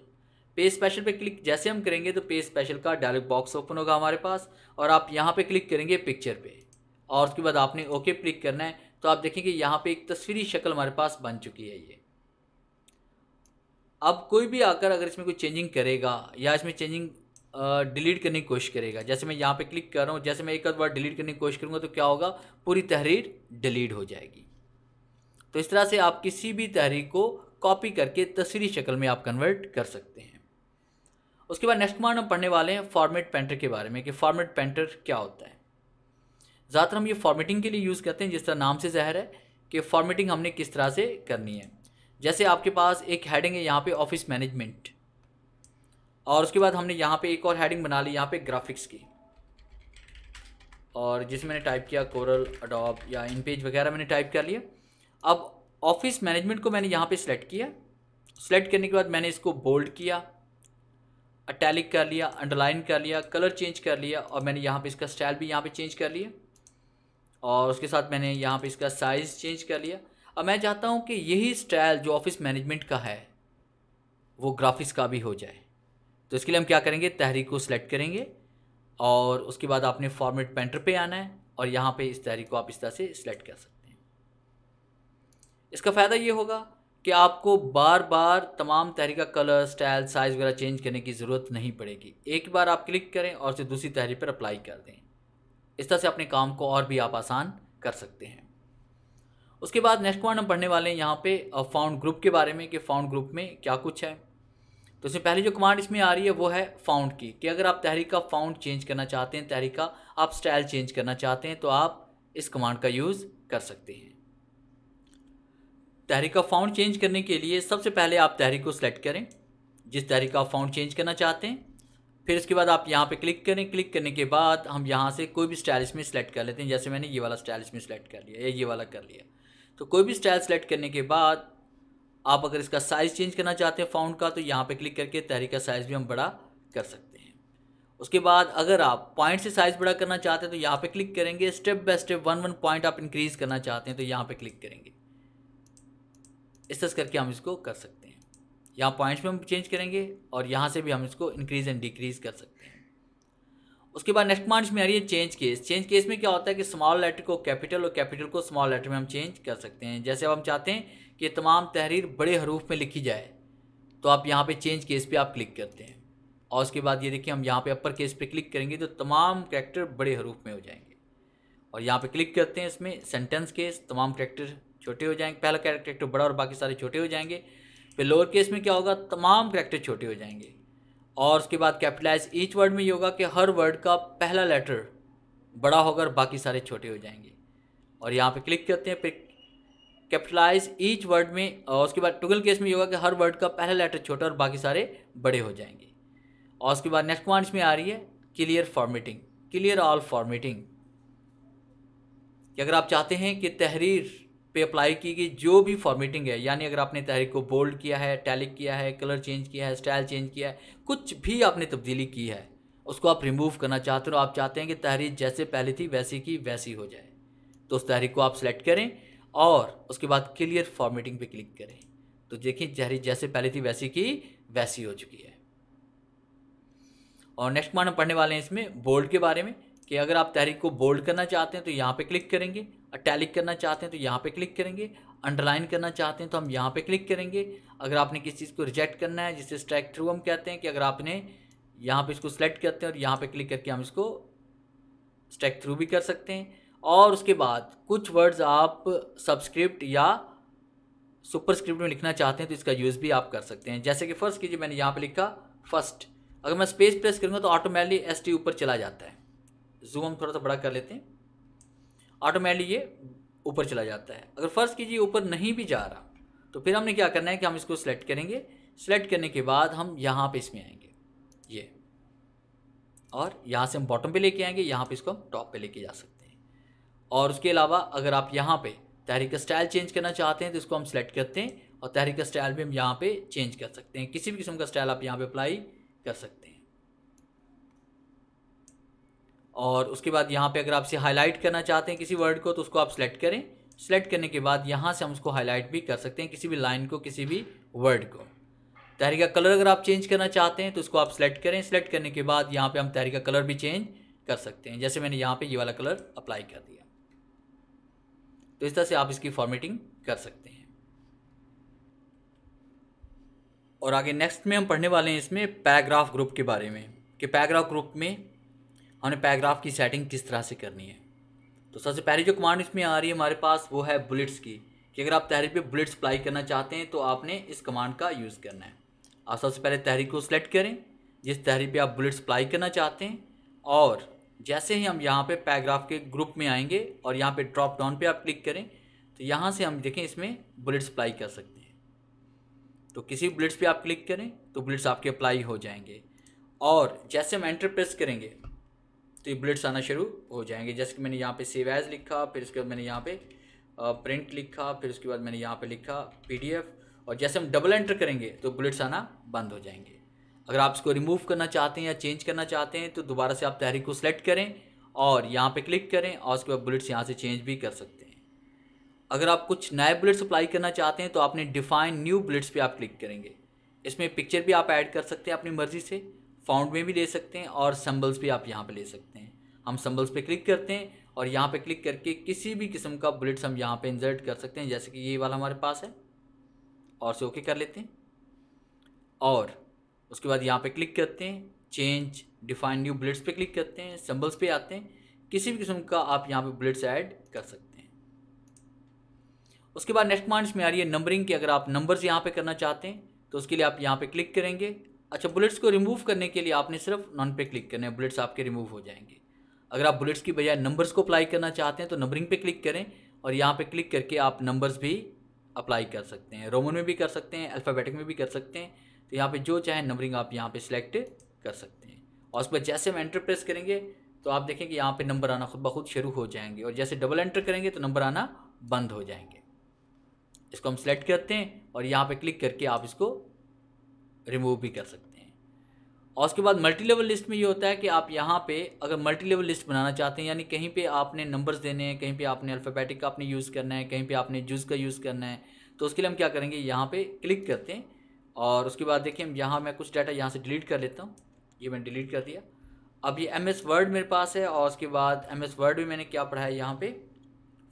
पेस्ट स्पेशल पे क्लिक जैसे हम करेंगे तो पेस्ट स्पेशल का डायलॉग बॉक्स ओपन होगा हमारे पास और आप यहाँ पे क्लिक करेंगे पिक्चर पे और उसके बाद आपने ओके क्लिक करना है तो आप देखेंगे यहाँ पे एक तस्वीरी शक्ल हमारे पास बन चुकी है ये अब कोई भी आकर अगर इसमें कोई चेंजिंग करेगा या इसमें चेंजिंग डिलीट करने की कोशिश करेगा जैसे मैं यहाँ पे क्लिक कर रहा हूँ जैसे मैं एक बार डिलीट करने की कोशिश करूँगा तो क्या होगा पूरी तहरीर डिलीट हो जाएगी तो इस तरह से आप किसी भी तहरीर को कॉपी करके तस्वीरी शक्ल में आप कन्वर्ट कर सकते हैं उसके बाद नेक्स्ट मार्ड हम पढ़ने वाले हैं फॉर्मेट पेंटर के बारे में कि फॉर्मेट पेंटर क्या होता है ज़्यादातर हम ये फॉर्मेटिंग के लिए यूज़ करते हैं जिस तरह नाम से जहर है कि फॉर्मेटिंग हमने किस तरह से करनी है जैसे आपके पास एक हेडिंग है यहाँ पे ऑफिस मैनेजमेंट और उसके बाद हमने यहाँ पे एक और हेडिंग बना ली यहाँ पे ग्राफिक्स की और जिसमें मैंने टाइप किया कोरल अडॉप या इन पेज वगैरह मैंने टाइप कर लिया अब ऑफिस मैनेजमेंट को मैंने यहाँ पे सिलेक्ट किया सिलेक्ट करने के बाद मैंने इसको बोल्ड किया अटैलिक कर लिया अंडरलाइन कर लिया कलर चेंज कर लिया और मैंने यहाँ पे इसका स्टाइल भी यहाँ पे चेंज कर लिया और उसके साथ मैंने यहाँ पे इसका साइज़ चेंज कर लिया अब मैं चाहता हूँ कि यही स्टाइल जो ऑफिस मैनेजमेंट का है वो ग्राफिक्स का भी हो जाए तो इसके लिए हम क्या करेंगे तहरीक को सिलेक्ट करेंगे और उसके बाद आपने फॉर्मेट पेंटर पे आना है और यहाँ पे इस तहरीक को आप इस तरह से सिलेक्ट कर सकते हैं इसका फ़ायदा ये होगा कि आपको बार बार तमाम तहरीक का कलर स्टाइल साइज़ वगैरह चेंज करने की ज़रूरत नहीं पड़ेगी एक बार आप क्लिक करें और फिर दूसरी तहरीक पर अप्लाई कर दें इस तरह से अपने काम को और भी आप आसान कर सकते हैं उसके बाद नेक्स्ट पॉइंट हम पढ़ने वाले हैं यहाँ पे फाउंड ग्रुप के बारे में कि फाउंड ग्रुप में क्या कुछ है तो इसमें पहली जो कमांड इसमें आ रही है वो है फाउंड की कि अगर आप तहरीक का फाउंड चेंज करना चाहते हैं तहरीक का आप स्टाइल चेंज करना चाहते हैं तो आप इस कमांड का यूज़ कर सकते हैं तहरीक का फाउंड चेंज करने के लिए सबसे पहले आप तहरीक को सिलेक्ट करें जिस तहरीक का फाउंड चेंज करना चाहते हैं फिर उसके बाद आप यहाँ पे क्लिक करें क्लिक करने के बाद हम यहाँ से कोई भी स्टाइल इसमें सेलेक्ट कर लेते हैं जैसे मैंने ये वाला स्टाइल इसमें सेलेक्ट कर लिया या ये वाला कर लिया तो कोई भी स्टाइल सेलेक्ट करने के बाद आप अगर इसका साइज़ चेंज करना चाहते हैं फ़ाउंड का तो यहाँ पे क्लिक करके तहरी का साइज़ भी हम बड़ा कर सकते हैं उसके बाद अगर आप पॉइंट से साइज़ बड़ा करना चाहते हैं तो यहाँ पे क्लिक करेंगे step by step one one point आप इंक्रीज़ करना चाहते हैं तो यहाँ पे क्लिक करेंगे इस तरह करके हम इसको कर सकते हैं यहाँ पॉइंट्स में हम चेंज करेंगे और यहाँ से भी हम इसको इंक्रीज़ एंड डिक्रीज़ कर सकते हैं उसके बाद नेक्स्ट कमांड में आ रही है चेंज केस चेंज केस में क्या होता है कि स्मॉल लेटर को कैपिटल और कैपिटल को स्मॉल लेटर में हम चेंज कर सकते हैं जैसे अब हम चाहते हैं कि तमाम तहरीर बड़े हरूफ में लिखी जाए तो आप यहाँ पे चेंज केस पे आप क्लिक करते हैं और उसके बाद ये देखिए हम यहाँ पे अपर केस पे क्लिक करेंगे तो तमाम करेक्टर बड़े हरूफ में हो जाएंगे और यहाँ पे क्लिक करते हैं इसमें सेंटेंस केस तमाम करेक्टर छोटे हो जाएंगे पहला करेक्टर तो बड़ा और बाकी सारे छोटे हो जाएंगे फिर लोअर केस में क्या होगा तमाम करेक्टर छोटे हो जाएंगे और उसके बाद कैपिटलाइज ईच वर्ड में ये होगा कि हर वर्ड का पहला लेटर बड़ा होगा और बाकी सारे छोटे हो जाएंगे और यहाँ पे क्लिक करते हैं फिर कैपिटलाइज ईच वर्ड में और उसके बाद टुगल केस में ये होगा कि हर वर्ड का पहला लेटर छोटा और बाकी सारे बड़े हो जाएंगे और उसके बाद नेक्स्ट पॉइंट में आ रही है clear formatting clear all formatting कि अगर आप चाहते हैं कि तहरीर पे अप्लाई की गई जो भी फॉर्मेटिंग है यानी अगर आपने तहरीक को बोल्ड किया है टैलिक किया है कलर चेंज किया है स्टाइल चेंज किया है कुछ भी आपने तब्दीली की है उसको आप रिमूव करना चाहते हो आप चाहते हैं कि तहरीर जैसे पहले थी वैसी की वैसी हो जाए तो उस तहरीक को आप सेलेक्ट करें और उसके बाद क्लियर फॉर्मेटिंग पे क्लिक करें तो देखिए तहरीर जैसे पहले थी वैसी की वैसी हो चुकी है और नेक्स्ट पॉइंट हम पढ़ने वाले हैं इसमें बोल्ड के बारे में कि अगर आप तहरीक को बोल्ड करना चाहते हैं तो यहाँ पर क्लिक करेंगे अटैलिक करना चाहते हैं तो यहाँ पे क्लिक करेंगे अंडरलाइन करना चाहते हैं तो हम यहाँ पे क्लिक करेंगे अगर आपने किसी चीज़ को रिजेक्ट करना है जिसे स्ट्रैक थ्रू हम कहते हैं कि अगर आपने यहाँ पे इसको सेलेक्ट करते हैं और यहाँ पे क्लिक करके हम इसको स्ट्रैक थ्रू भी कर सकते हैं और उसके बाद कुछ वर्ड्स आप सब्सक्रिप्ट या सुपरस्क्रिप्ट में लिखना चाहते हैं तो इसका यूज़ भी आप कर सकते हैं जैसे कि फ़र्स्ट कीजिए मैंने यहाँ पर लिखा फर्स्ट अगर मैं स्पेस प्रेस करूँगा तो ऑटोमेटिकली एस टी ऊपर चला जाता है जूम हम थोड़ा सा बड़ा कर लेते हैं ऑटोमेटिकली ये ऊपर चला जाता है अगर फ़र्ज़ कीजिए ऊपर नहीं भी जा रहा तो फिर हमने क्या करना है कि हम इसको सेलेक्ट करेंगे सेलेक्ट करने के बाद हम यहाँ पे इसमें आएंगे ये और यहाँ से हम बॉटम पे लेके आएंगे यहाँ पे इसको हम टॉप पे लेके जा सकते हैं और उसके अलावा अगर आप यहाँ पे तहरीक का स्टाइल चेंज करना चाहते हैं तो इसको हम सेलेक्ट करते हैं और तहरीक का स्टाइल भी हम यहाँ पे चेंज कर सकते हैं किसी भी किस्म का स्टाइल आप यहाँ पे अप्लाई कर सकते हैं और उसके बाद यहाँ पे अगर आपसे हाईलाइट करना चाहते हैं किसी वर्ड को तो उसको आप सेलेक्ट करें सेलेक्ट करने के बाद यहाँ से हम उसको हाईलाइट भी कर सकते हैं किसी भी लाइन को किसी भी वर्ड को तहरीका का कलर अगर आप चेंज करना चाहते हैं तो उसको आप सेलेक्ट करें सेलेक्ट करने के बाद यहाँ पे हम तहरीका का कलर भी चेंज कर सकते हैं जैसे मैंने यहाँ पे ये वाला कलर अप्लाई कर दिया तो इस तरह से आप इसकी फॉर्मेटिंग कर सकते हैं और आगे नेक्स्ट में हम पढ़ने वाले हैं इसमें पैराग्राफ ग्रुप के बारे में कि पैराग्राफ ग्रुप में हमने पैराग्राफ की सेटिंग किस तरह से करनी है तो सबसे पहली जो कमांड इसमें आ रही है हमारे पास वो है बुलेट्स की कि अगर आप तहरीक पे बुलेट्स अप्लाई करना चाहते हैं तो आपने इस कमांड का यूज़ करना है आप सबसे पहले तहरीक को सिलेक्ट करें जिस तहरीर पे आप बुलेट्स अप्लाई करना चाहते हैं और जैसे ही हम यहाँ पे पैराग्राफ के ग्रुप में आएंगे और यहाँ पे ड्रॉप डाउन पे आप क्लिक करें तो यहाँ से हम देखें इसमें बुलेट्स अप्लाई कर सकते हैं तो किसी बुलेट्स पर आप क्लिक करें तो बुलेट्स आपके अप्लाई हो जाएंगे और जैसे हम एंटर प्रेस करेंगे तो ये बुलेट्स आना शुरू हो जाएंगे जैसे कि मैंने यहाँ पे सेव एज लिखा फिर उसके बाद मैंने यहाँ पे प्रिंट लिखा फिर उसके बाद मैंने यहाँ पे लिखा पीडीएफ और जैसे हम डबल एंटर करेंगे तो बुलेट्स आना बंद हो जाएंगे अगर आप इसको रिमूव करना चाहते हैं या चेंज करना चाहते हैं तो दोबारा से आप तहरीक को सेलेक्ट करें और यहाँ पर क्लिक करें और उसके बाद बुलेट्स यहाँ से चेंज भी कर सकते हैं अगर आप कुछ नए बुलेट्स अप्लाई करना चाहते हैं तो आपने डिफाइन न्यू बुलेट्स पर आप क्लिक करेंगे इसमें पिक्चर भी आप ऐड कर सकते हैं अपनी मर्ज़ी से फाउंड में भी ले सकते हैं और सिंबल्स भी आप यहाँ पे ले सकते हैं हम सिंबल्स पे क्लिक करते हैं और यहाँ पे क्लिक करके किसी भी किस्म का बुलेट्स हम यहाँ पे इंसर्ट कर सकते हैं जैसे कि ये वाला हमारे पास है और से ओके कर लेते हैं और उसके बाद यहाँ पे क्लिक करते हैं चेंज डिफाइन न्यू बुलेट्स पे क्लिक करते हैं सिंबल्स पे आते हैं किसी भी किस्म का आप यहाँ पे बुलेट्स ऐड कर सकते हैं उसके बाद नेक्स्ट कमांड में आ रही है नंबरिंग की अगर आप नंबर्स यहाँ पे करना चाहते हैं तो उसके लिए आप यहाँ पे क्लिक करेंगे अच्छा बुलेट्स को रिमूव करने के लिए आपने सिर्फ नॉन पे क्लिक करना है बुलेट्स आपके रिमूव हो जाएंगे अगर आप बुलेट्स की बजाय नंबर्स को अप्लाई करना चाहते हैं तो नंबरिंग पे क्लिक करें और यहाँ पे क्लिक करके आप नंबर्स भी अप्लाई कर सकते हैं रोमन में भी कर सकते हैं अल्फ़ाबेटिक में भी कर सकते हैं तो यहाँ पर जो चाहे नंबरिंग आप यहाँ पर सिलेक्ट कर सकते हैं और उस पर जैसे हम एंटर प्रेस करेंगे तो आप देखेंगे यहाँ पर नंबर आना खुद ब खुद शुरू हो जाएंगे और जैसे डबल एंटर करेंगे तो नंबर आना बंद हो जाएंगे इसको हम सेलेक्ट करते हैं और यहाँ पर क्लिक करके आप इसको रिमूव भी कर सकते हैं और उसके बाद मल्टी लेवल लिस्ट में ये होता है कि आप यहाँ पे अगर मल्टी लेवल लिस्ट बनाना चाहते हैं यानी कहीं पे आपने नंबर्स देने हैं कहीं पे आपने अल्फ़ाबेटिक का आपने यूज़ करना है कहीं पे आपने जूस का यूज़ करना है तो उसके लिए हम क्या करेंगे यहाँ पे क्लिक करते हैं और उसके बाद देखिए यहाँ मैं कुछ डाटा यहाँ से डिलीट कर लेता हूँ ये मैंने डिलीट कर दिया अब ये एम एस वर्ड मेरे पास है और उसके बाद एम एस वर्ड में मैंने क्या पढ़ा है यहाँ पर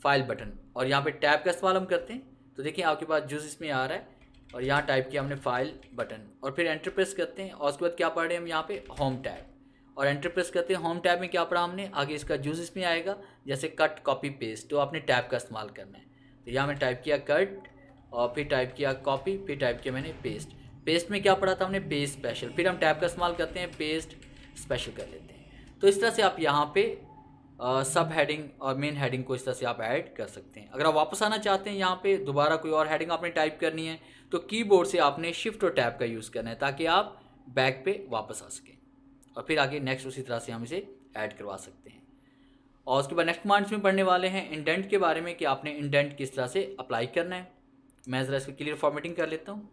फाइल बटन और यहाँ पर टैब का इस्तेमाल हम करते हैं तो देखिए आपके पास जूस इसमें आ रहा है और यहाँ टाइप किया हमने फाइल बटन और फिर एंट्री प्रेस करते हैं और उसके बाद क्या पढ़ रहे हैं हम यहाँ पे होम टैब और एंट्री प्रेस करते हैं होम टैब में क्या पढ़ा हमने आगे इसका जूस इसमें आएगा जैसे कट कॉपी पेस्ट तो आपने टैब का इस्तेमाल करना है तो यहाँ मैंने टाइप किया कट और फिर टाइप किया कॉपी फिर टाइप किया मैंने पेस्ट पेस्ट में क्या पढ़ा था हमने पेस्ट स्पेशल फिर हम टैब का इस्तेमाल करते हैं पेस्ट स्पेशल कर लेते हैं तो इस तरह से आप यहाँ पर सब हेडिंग और मेन हेडिंग को इस तरह से आप ऐड कर सकते हैं अगर आप वापस आना चाहते हैं यहाँ पे दोबारा कोई और हेडिंग आपने टाइप करनी है तो कीबोर्ड से आपने शिफ्ट और टैब का यूज़ करना है ताकि आप बैक पे वापस आ सकें और फिर आगे नेक्स्ट उसी तरह से हम इसे ऐड करवा सकते हैं और उसके बाद नेक्स्ट कमांड्स में पढ़ने वाले हैं इंडेंट के बारे में कि आपने इंडेंट किस तरह से अप्लाई करना है मैं ज़रा इसको क्लियर फॉर्मेटिंग कर लेता हूँ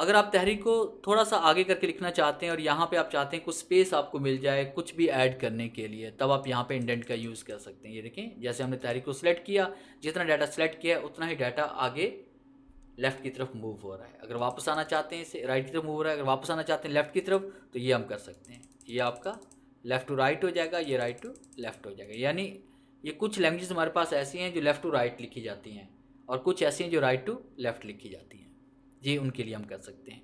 अगर आप तहरीक को थोड़ा सा आगे करके लिखना चाहते हैं और यहाँ पे आप चाहते हैं कुछ स्पेस आपको मिल जाए कुछ भी ऐड करने के लिए तब आप यहाँ पे इंडेंट का यूज़ कर सकते हैं ये देखें जैसे हमने तहरीक को सिलेक्ट किया जितना डाटा सेलेक्ट किया है उतना ही डाटा आगे लेफ्ट की तरफ मूव हो रहा है अगर वापस आना चाहते हैं इसे राइट की तरफ मूव हो रहा है अगर वापस आना चाहते हैं लेफ्ट की तरफ तो ये हम कर सकते हैं ये आपका लेफ़्ट टू राइट हो जाएगा ये राइट टू लेफ़्ट हो जाएगा यानी ये कुछ लैंग्वेज हमारे पास ऐसी हैं जो लेफ़्ट टू राइट लिखी जाती हैं और कुछ ऐसी हैं जो राइट टू लेफ़्ट लिखी जाती हैं ये उनके लिए हम कर सकते हैं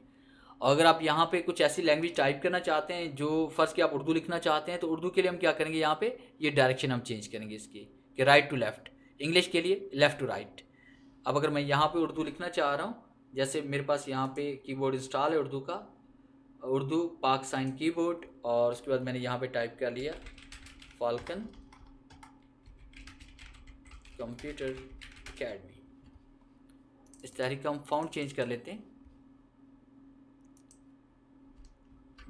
और अगर आप यहाँ पे कुछ ऐसी लैंग्वेज टाइप करना चाहते हैं जो फर्स्ट कि आप उर्दू लिखना चाहते हैं तो उर्दू के लिए हम क्या करेंगे यहाँ पे ये डायरेक्शन हम चेंज करेंगे इसकी कि राइट टू लेफ़्ट इंग्लिश के लिए लेफ़्ट टू राइट अब अगर मैं यहाँ पे उर्दू लिखना चाह रहा हूँ जैसे मेरे पास यहाँ पे कीबोर्ड इंस्टॉल है उर्दू का उर्दू पाक साइन कीबोर्ड और उसके बाद मैंने यहाँ पे टाइप कर लिया फाल्कन कंप्यूटर अकेडमी इस तारीख का हम फाउंड चेंज कर लेते हैं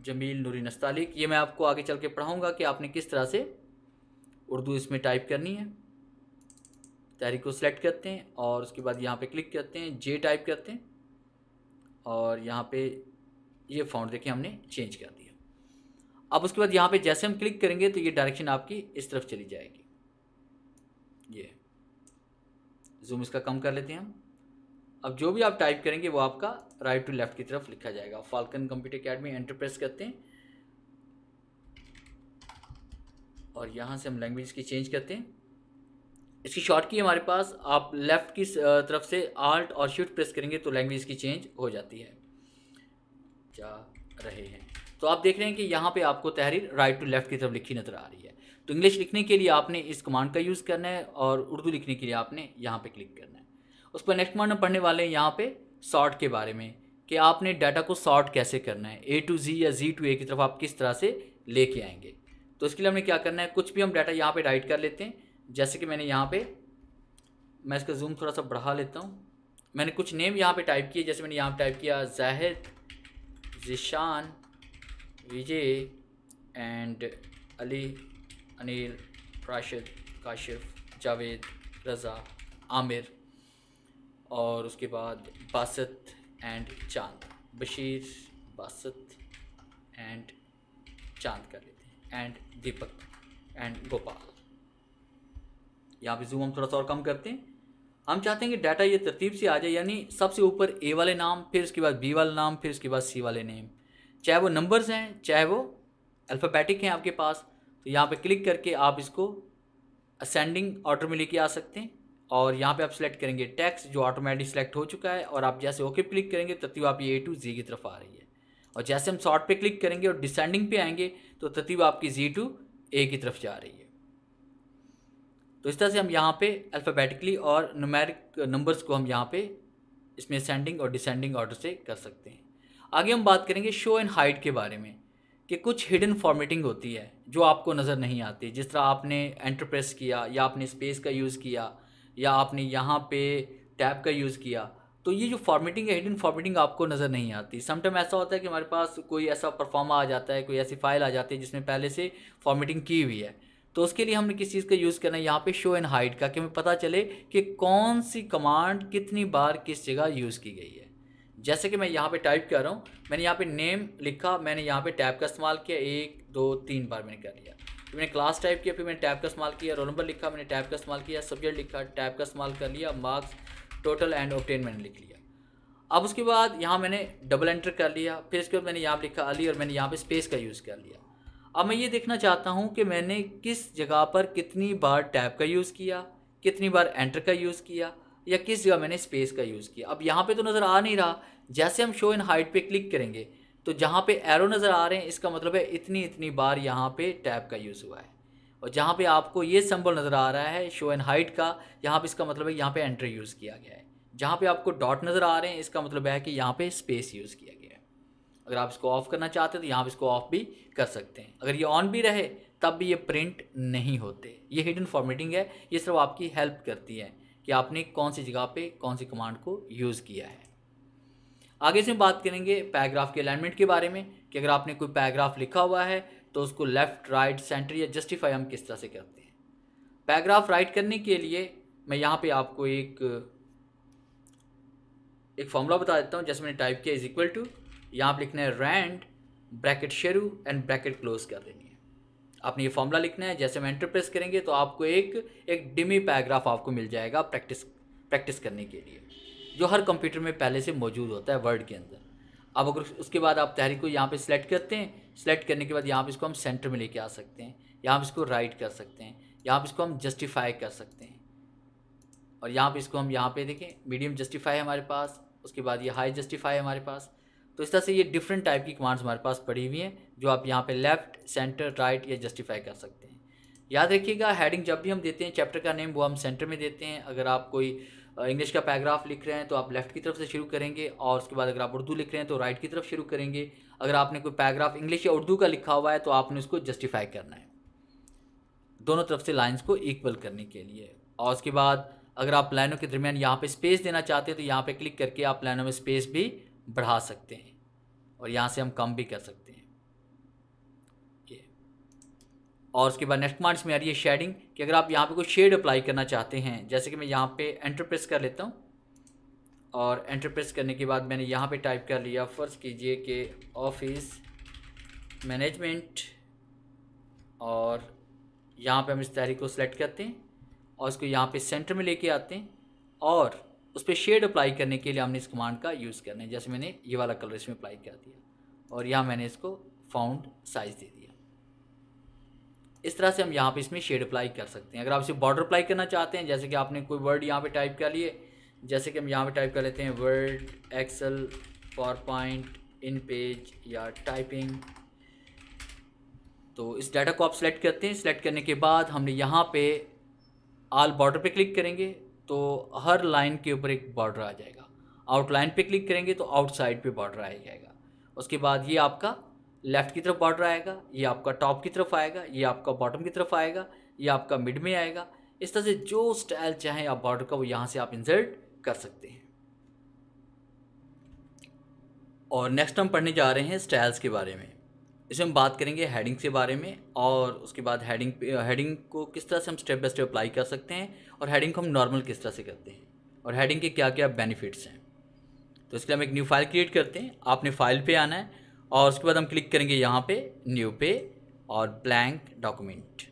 जमील नूरी नस्तालिक ये मैं आपको आगे चल के पढ़ाऊँगा कि आपने किस तरह से उर्दू इसमें टाइप करनी है तहरीक को सिलेक्ट करते हैं और उसके बाद यहाँ पे क्लिक करते हैं जे टाइप करते हैं और यहाँ पे ये फाउंड देखिए हमने चेंज कर दिया अब उसके बाद यहाँ पे जैसे हम क्लिक करेंगे तो ये डायरेक्शन आपकी इस तरफ चली जाएगी ये जूम इसका कम कर लेते हैं हम अब जो भी आप टाइप करेंगे वो आपका राइट टू लेफ्ट की तरफ लिखा जाएगा फाल्कन कंप्यूटर अकेडमी एंटरप्रेस करते हैं और यहाँ से हम लैंग्वेज की चेंज करते हैं इसकी शॉर्ट की हमारे पास आप लेफ़्ट की तरफ से आल्ट और शिफ्ट प्रेस करेंगे तो लैंग्वेज की चेंज हो जाती है जा रहे हैं तो आप देख रहे हैं कि यहाँ पे आपको तहरीर राइट टू लेफ़्ट की तरफ लिखी नज़र आ रही है तो इंग्लिश लिखने के लिए आपने इस कमांड का यूज़ करना है और उर्दू लिखने के लिए आपने यहाँ पे क्लिक करना है उस पर नेक्स्ट कमांड हम पढ़ने वाले हैं यहाँ पे शॉर्ट के बारे में कि आपने डाटा को शॉर्ट कैसे करना है ए टू जी या जी टू ए की तरफ आप किस तरह से लेके आएंगे तो इसके लिए हमने क्या करना है कुछ भी हम डाटा यहाँ पर राइट कर लेते हैं जैसे कि मैंने यहाँ पे मैं इसका जूम थोड़ा सा बढ़ा लेता हूँ मैंने कुछ नेम यहाँ पे टाइप किए जैसे मैंने यहाँ टाइप किया जाहिद जिशान विजय एंड अली अनिल राशिद काशिफ जावेद रज़ा आमिर और उसके बाद बासत एंड चांद बशीर बासत एंड चांद कर लेते हैं एंड दीपक एंड गोपाल यहाँ पे जूम हम थोड़ा सा और कम करते हैं हम चाहते हैं कि डाटा ये तरतीब से आ जाए यानी सबसे ऊपर ए वाले नाम फिर उसके बाद बी वाले नाम फिर उसके बाद सी वाले नेम चाहे वो नंबर्स हैं चाहे वो अल्फ़ाबेटिक हैं आपके पास तो यहाँ पे क्लिक करके आप इसको असेंडिंग ऑर्डर में लेके आ सकते हैं और यहाँ पे आप सिलेक्ट करेंगे टैक्स जो ऑटोमेटिक सिलेक्ट हो चुका है और आप जैसे ओके क्लिक करेंगे तरतीब आपकी ए टू जी की तरफ आ रही है और जैसे हम शॉर्ट पे क्लिक करेंगे और डिसेंडिंग पे आएंगे तो तरतीब आपकी जी टू ए की तरफ जा रही है तो इस तरह से हम यहाँ पे अल्फ़ाबेटिकली और नुमेरिक नंबर्स uh, को हम यहाँ पे इसमें सेंडिंग और डिसेंडिंग ऑर्डर से कर सकते हैं आगे हम बात करेंगे शो एंड हाइट के बारे में कि कुछ हिडन फॉर्मेटिंग होती है जो आपको नज़र नहीं आती जिस तरह आपने एंटरप्रेस किया या आपने स्पेस का यूज़ किया या आपने यहाँ पे टैब का यूज़ किया तो ये जो फॉर्मेटिंग है हिडन फॉर्मेटिंग आपको नज़र नहीं आती समटाइम ऐसा होता है कि हमारे पास कोई ऐसा परफॉर्मा आ जाता है कोई ऐसी फाइल आ जाती है जिसमें पहले से फॉर्मेटिंग की हुई है तो उसके लिए हमने किस चीज़ का यूज़ करना है यहाँ पे शो एंड हाइड का कि हमें पता चले कि कौन सी कमांड कितनी बार किस जगह यूज़ की गई है जैसे कि मैं यहाँ पे टाइप कर रहा हूँ मैंने यहाँ पे नेम लिखा मैंने यहाँ पे टैब का इस्तेमाल किया एक दो तीन बार मैंने कर लिया फिर मैंने क्लास टाइप किया फिर मैंने टैब का इस्तेमाल किया रोल नंबर लिखा मैंने टैब का इस्तेमाल किया सब्जेक्ट लिखा टैब का इस्तेमाल कर लिया मार्क्स टोटल एंड ऑप्टेन मैंने लिख लिया अब उसके बाद यहाँ मैंने डबल एंटर कर लिया फिर इसके बाद मैंने यहाँ लिखा अली और मैंने यहाँ पे स्पेस का यूज़ कर लिया अब मैं ये देखना चाहता हूँ कि मैंने किस जगह पर कितनी बार टैब का यूज़ किया कितनी बार एंटर का यूज़ किया या किस जगह मैंने स्पेस का यूज़ किया अब यहाँ पे तो नज़र आ नहीं रहा जैसे हम शो इन हाइट पे क्लिक करेंगे तो जहाँ पे एरो नज़र आ रहे हैं इसका मतलब है इतनी इतनी बार यहाँ पे टैब का यूज़ हुआ है और जहाँ पे आपको ये सिंबल नज़र आ रहा है शो इन हाइट का यहाँ पे इसका मतलब है यहाँ पे एंटर यूज़ किया गया है जहाँ पर आपको डॉट नज़र आ रहे हैं इसका मतलब है कि यहाँ पर स्पेस यूज़ किया गया अगर आप इसको ऑफ़ करना चाहते हैं तो यहाँ पर इसको ऑफ़ भी कर सकते हैं अगर ये ऑन भी रहे तब भी ये प्रिंट नहीं होते ये हिडन फॉर्मेटिंग है ये सिर्फ आपकी हेल्प करती है कि आपने कौन सी जगह पे कौन सी कमांड को यूज़ किया है आगे से बात करेंगे पैराग्राफ के अलाइनमेंट के बारे में कि अगर आपने कोई पैराग्राफ लिखा हुआ है तो उसको लेफ़्ट राइट सेंटर या जस्टिफाई हम किस तरह से करते हैं पैराग्राफ राइट करने के लिए मैं यहाँ पे आपको एक एक फॉर्मूला बता देता हूँ जैसे मैंने टाइप किया इज इक्वल टू यहाँ आप लिखना है रैंड ब्रैकेट शेरू एंड ब्रैकेट क्लोज कर देनी है आपने ये फॉर्मूला लिखना है जैसे हम एंटर प्रेस करेंगे तो आपको एक एक डिमी पैराग्राफ आपको मिल जाएगा प्रैक्टिस प्रैक्टिस करने के लिए जो हर कंप्यूटर में पहले से मौजूद होता है वर्ड के अंदर अब अगर उसके बाद आप तहरीक को यहाँ पे सिलेक्ट करते हैं सिलेक्ट करने के बाद यहाँ पे इसको हम सेंटर में लेके आ सकते हैं यहाँ पे इसको राइट कर सकते हैं यहाँ पे इसको हम जस्टिफाई कर सकते हैं और यहाँ पे इसको हम यहाँ पे देखें मीडियम जस्टिफाई हमारे पास उसके बाद ये हाई जस्टिफाई हमारे पास तो इस तरह से ये डिफरेंट टाइप की कमांड्स हमारे पास पड़ी हुई हैं जो आप यहाँ पे लेफ़्ट सेंटर राइट या जस्टिफाई कर सकते हैं याद रखिएगा हेडिंग जब भी हम देते हैं चैप्टर का नेम वो हम सेंटर में देते हैं अगर आप कोई इंग्लिश का पैराग्राफ लिख रहे हैं तो आप लेफ्ट की तरफ से शुरू करेंगे और उसके बाद अगर आप उर्दू लिख रहे हैं तो राइट की तरफ शुरू करेंगे अगर आपने कोई पैराग्राफ इंग्लिश या उर्दू का लिखा हुआ है तो आपने उसको जस्टिफाई करना है दोनों तरफ से लाइन्स को इक्वल करने के लिए और उसके बाद अगर आप लाइनों के दरमियान यहाँ पे स्पेस देना चाहते हैं तो यहाँ पे क्लिक करके आप लाइनों में स्पेस भी बढ़ा सकते हैं और यहाँ से हम कम भी कर सकते हैं ये और उसके बाद नेक्स्ट मार्च में आ रही है शेडिंग कि अगर आप यहाँ पे कुछ शेड अप्लाई करना चाहते हैं जैसे कि मैं यहाँ पे एंटर प्रेस कर लेता हूँ और एंटर प्रेस करने के बाद मैंने यहाँ पे टाइप कर लिया फ़र्ज़ कीजिए कि ऑफिस मैनेजमेंट और यहाँ पे हम इस तहरीक को सिलेक्ट करते हैं और उसको यहाँ पे सेंटर में लेके आते हैं और उस पर शेड अप्लाई करने के लिए हमने इस कमांड का यूज़ करना है जैसे मैंने ये वाला कलर इसमें अप्लाई कर दिया और यहाँ मैंने इसको फाउंड साइज़ दे दिया इस तरह से हम यहाँ पे इसमें शेड अप्लाई कर सकते हैं अगर आप इसे बॉर्डर अप्लाई करना चाहते हैं जैसे कि आपने कोई वर्ड यहाँ पे टाइप कर लिए जैसे कि हम यहाँ पे टाइप कर लेते हैं word Excel PowerPoint InPage या टाइपिंग तो इस डाटा को आप सेलेक्ट करते हैं सेलेक्ट करने के बाद हमने यहाँ पे आल बॉर्डर पे क्लिक करेंगे तो हर लाइन के ऊपर एक बॉर्डर आ जाएगा आउटलाइन पे क्लिक करेंगे तो आउटसाइड पे बॉर्डर आ जाएगा उसके बाद ये आपका लेफ़्ट की तरफ बॉर्डर आएगा ये आपका टॉप की तरफ आएगा ये आपका बॉटम की तरफ आएगा ये आपका मिड में आएगा इस तरह से जो स्टाइल चाहें आप बॉर्डर का वो यहाँ से आप इंसर्ट कर सकते हैं और नेक्स्ट हम पढ़ने जा रहे हैं स्टाइल्स के बारे में इसमें हम बात करेंगे हेडिंग के बारे में और उसके बाद हेडिंग हेडिंग को किस तरह से हम स्टेप बाय स्टेप अप्लाई कर सकते हैं और हेडिंग को हम नॉर्मल किस तरह से करते हैं और हेडिंग के क्या क्या बेनिफिट्स हैं तो इसके लिए हम एक न्यू फाइल क्रिएट करते हैं आपने फाइल पे आना है और उसके बाद हम क्लिक करेंगे यहाँ पे न्यू पे और ब्लैंक डॉक्यूमेंट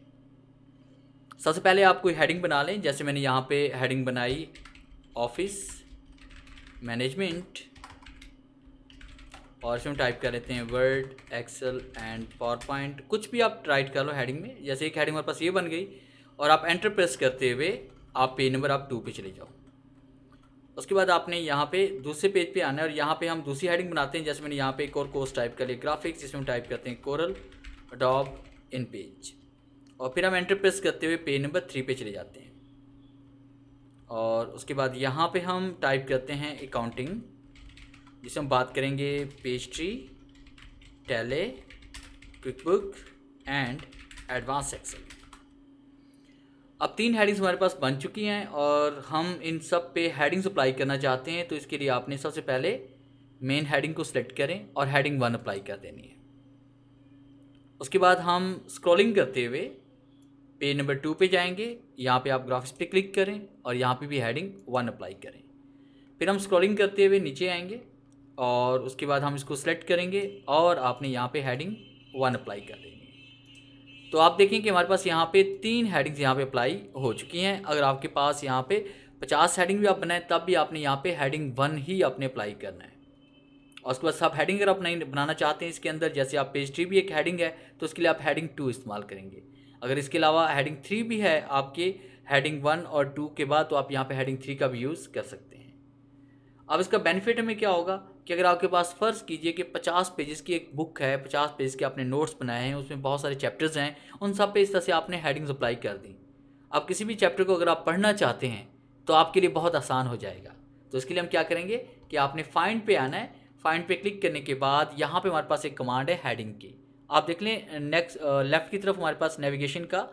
सबसे पहले आप कोई हेडिंग बना लें जैसे मैंने यहाँ पे हेडिंग बनाई ऑफिस मैनेजमेंट और इसमें टाइप कर लेते हैं word Excel and PowerPoint कुछ भी आप ट्राइट कर लो हेडिंग में जैसे एक हेडिंग हमारे पास ये बन गई और आप एंटर प्रेस करते हुए आप पेज नंबर आप टू पे चले जाओ उसके बाद आपने यहाँ पे दूसरे पेज पे आना है और यहाँ पे हम दूसरी हेडिंग बनाते हैं जैसे मैंने यहाँ पे एक और कोर्स टाइप कर लिया ग्राफिक्स जिसमें टाइप करते हैं कोरल डॉब इन पेज और फिर हम एंटर प्रेस करते हुए पेज नंबर थ्री पे चले जाते हैं और उसके बाद यहाँ पे हम टाइप करते हैं अकाउंटिंग जिसमें हम बात करेंगे Peachtree Tally QuickBook and advance Excel अब तीन हेडिंग्स हमारे पास बन चुकी हैं और हम इन सब पे हेडिंग्स अप्लाई करना चाहते हैं तो इसके लिए आपने सबसे पहले मेन हेडिंग को सिलेक्ट करें और हेडिंग वन अप्लाई कर देनी है उसके बाद हम स्क्रॉलिंग करते हुए पेज नंबर टू पे जाएंगे यहाँ पे आप ग्राफिक्स पे क्लिक करें और यहाँ पे भी हेडिंग वन अप्लाई करें फिर हम स्क्रॉलिंग करते हुए नीचे आएंगे और उसके बाद हम इसको सेलेक्ट करेंगे और आपने यहाँ पे हेडिंग वन अप्लाई कर देंगे तो आप देखें कि हमारे पास यहाँ पे तीन हेडिंग्स यहाँ पे अप्लाई हो चुकी हैं अगर आपके पास यहाँ पे पचास हेडिंग भी आप बनाएं तब भी आपने यहाँ पे हेडिंग वन ही आपने अप्लाई करना है और उसके बाद सब हेडिंग अगर आप नहीं बनाना चाहते हैं इसके अंदर जैसे आप पेज थ्री भी एक हेडिंग है तो उसके लिए आप हेडिंग टू इस्तेमाल करेंगे अगर इसके अलावा हेडिंग थ्री भी है आपके हेडिंग वन और टू के बाद तो आप यहाँ पर हेडिंग थ्री का भी यूज़ कर सकते हैं अब इसका बेनिफिट हमें क्या होगा कि अगर आपके पास फ़र्ज़ कीजिए कि 50 पेजेस की एक बुक है 50 पेज के आपने नोट्स बनाए हैं उसमें बहुत सारे चैप्टर्स हैं उन सब पे इस तरह से आपने हेडिंग्स अप्लाई कर दी अब किसी भी चैप्टर को अगर आप पढ़ना चाहते हैं तो आपके लिए बहुत आसान हो जाएगा तो इसके लिए हम क्या करेंगे कि आपने फाइंड पे आना है फाइंड पे क्लिक करने के बाद यहाँ पर हमारे पास एक कमांड है हेडिंग की आप देख लें नेक्स्ट लेफ़्ट की तरफ हमारे पास नेविगेशन का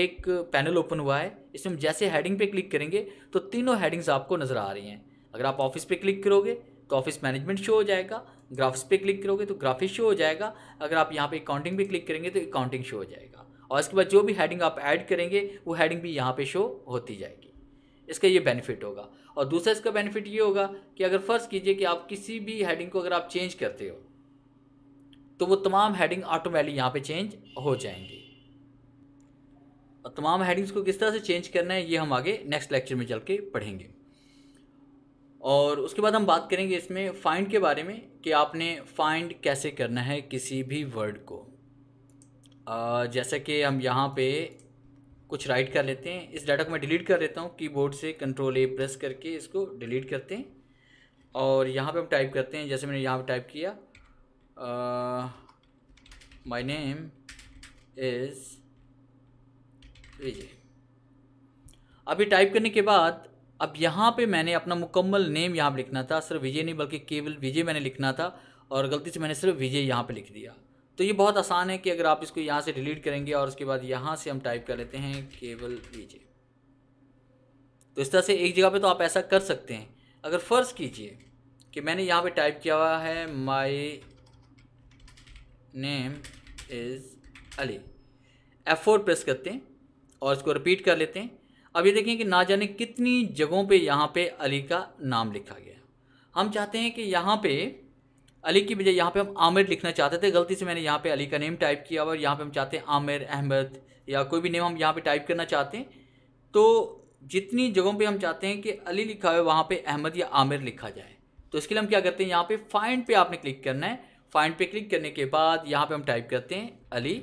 एक पैनल ओपन हुआ है इसमें हम जैसे हेडिंग पे क्लिक करेंगे तो तीनों हेडिंग्स आपको नज़र आ रही हैं अगर आप ऑफिस पे क्लिक करोगे तो ऑफिस मैनेजमेंट शो हो जाएगा ग्राफ्स पे क्लिक करोगे तो ग्राफिक शो हो जाएगा अगर आप यहाँ पे अकाउंटिंग पे क्लिक करेंगे तो अकाउंटिंग शो हो जाएगा और इसके बाद जो भी हेडिंग आप ऐड करेंगे वो हेडिंग भी यहाँ पे शो होती जाएगी इसका ये बेनिफिट होगा और दूसरा इसका बेनिफिट ये होगा कि अगर फ़र्ज़ कीजिए कि आप किसी भी हेडिंग को अगर आप चेंज करते हो तो वो तमाम हेडिंग ऑटोमेटिक यहाँ पर चेंज हो जाएंगी और तमाम हेडिंग्स को किस तरह से चेंज करना है ये हम आगे नेक्स्ट लेक्चर में चल के पढ़ेंगे और उसके बाद हम बात करेंगे इसमें फाइंड के बारे में कि आपने फाइंड कैसे करना है किसी भी वर्ड को जैसा कि हम यहाँ पे कुछ राइट कर लेते हैं इस डाटा को मैं डिलीट कर देता हूँ कीबोर्ड से कंट्रोल ए प्रेस करके इसको डिलीट करते हैं और यहाँ पे हम टाइप करते हैं जैसे मैंने यहाँ पे टाइप किया माय नेम इज़ विजय अभी टाइप करने के बाद अब यहाँ पे मैंने अपना मुकम्मल नेम यहाँ पर लिखना था सिर्फ विजय नहीं बल्कि केवल विजय मैंने लिखना था और गलती से मैंने सिर्फ विजय यहाँ पे लिख दिया तो ये बहुत आसान है कि अगर आप इसको यहाँ से डिलीट करेंगे और उसके बाद यहाँ से हम टाइप कर लेते हैं केवल विजय तो इस तरह से एक जगह पर तो आप ऐसा कर सकते हैं अगर फ़र्ज़ कीजिए कि मैंने यहाँ पर टाइप किया हुआ है my name is Ali F four press करते हैं और इसको रिपीट कर लेते हैं अब ये देखें कि ना जाने कितनी जगहों पे यहाँ पे अली का नाम लिखा गया हम चाहते हैं कि यहाँ पे अली की बजाय यहाँ पे हम आमिर लिखना चाहते थे गलती से मैंने यहाँ पे अली का नेम टाइप किया और यहाँ पे हम चाहते हैं आमिर अहमद या कोई भी नेम हम यहाँ पे टाइप करना चाहते हैं तो जितनी जगहों पे हम चाहते हैं कि अली लिखा हुआ वहाँ पे अहमद या आमिर लिखा जाए तो इसके लिए हम क्या करते हैं यहाँ पे फाइंड पे आपने क्लिक करना है फाइंड पे क्लिक करने के बाद यहाँ पे हम टाइप करते हैं अली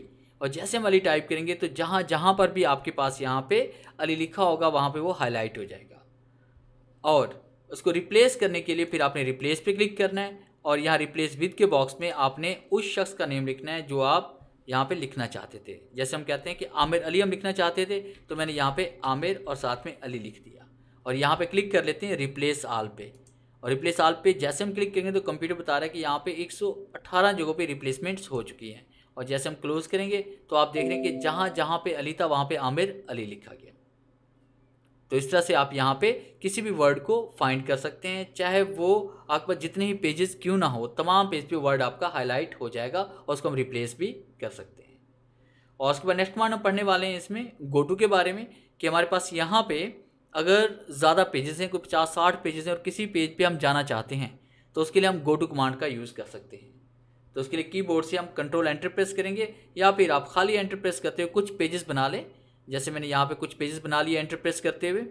और जैसे हम अली टाइप करेंगे तो जहाँ जहाँ पर भी आपके पास यहाँ पे अली लिखा होगा वहाँ पे वो हाईलाइट हो जाएगा और उसको रिप्लेस करने के लिए फिर आपने रिप्लेस पे क्लिक करना है और यहाँ रिप्लेस विद के बॉक्स में आपने उस शख्स का नेम लिखना है जो आप यहाँ पे लिखना चाहते थे जैसे हम कहते हैं कि आमिर अली हम लिखना चाहते थे तो मैंने यहाँ पर आमिर और साथ में अली लिख दिया और यहाँ पर क्लिक कर लेते हैं रिप्लेस आल पे और रिप्लेस आल पे जैसे हम क्लिक करेंगे तो कंप्यूटर बता रहा है कि यहाँ पे 118 जगहों पे रिप्लेसमेंट्स हो चुकी हैं और जैसे हम क्लोज़ करेंगे तो आप देख रहे हैं कि जहाँ जहाँ पे अली था वहाँ पे आमिर अली लिखा गया तो इस तरह से आप यहाँ पे किसी भी वर्ड को फाइंड कर सकते हैं चाहे वो आपके पास जितने ही पेजेस क्यों ना हो तमाम पेज पे वर्ड आपका हाईलाइट हो जाएगा और उसको हम रिप्लेस भी कर सकते हैं और उसके बाद नेक्स्ट कमांड हम पढ़ने वाले हैं इसमें गोटू के बारे में कि हमारे पास यहाँ पे अगर ज़्यादा पेजेस हैं कोई पचास साठ पेजेस हैं और किसी पेज पर हम जाना चाहते हैं तो उसके लिए हम गोटू कमांड का यूज़ कर सकते हैं तो उसके लिए कीबोर्ड से हम कंट्रोल एंटर प्रेस करेंगे या फिर आप खाली एंटर प्रेस करते हुए कुछ पेजेस बना लें जैसे मैंने यहाँ पे कुछ पेजेस बना लिए एंटर प्रेस करते हुए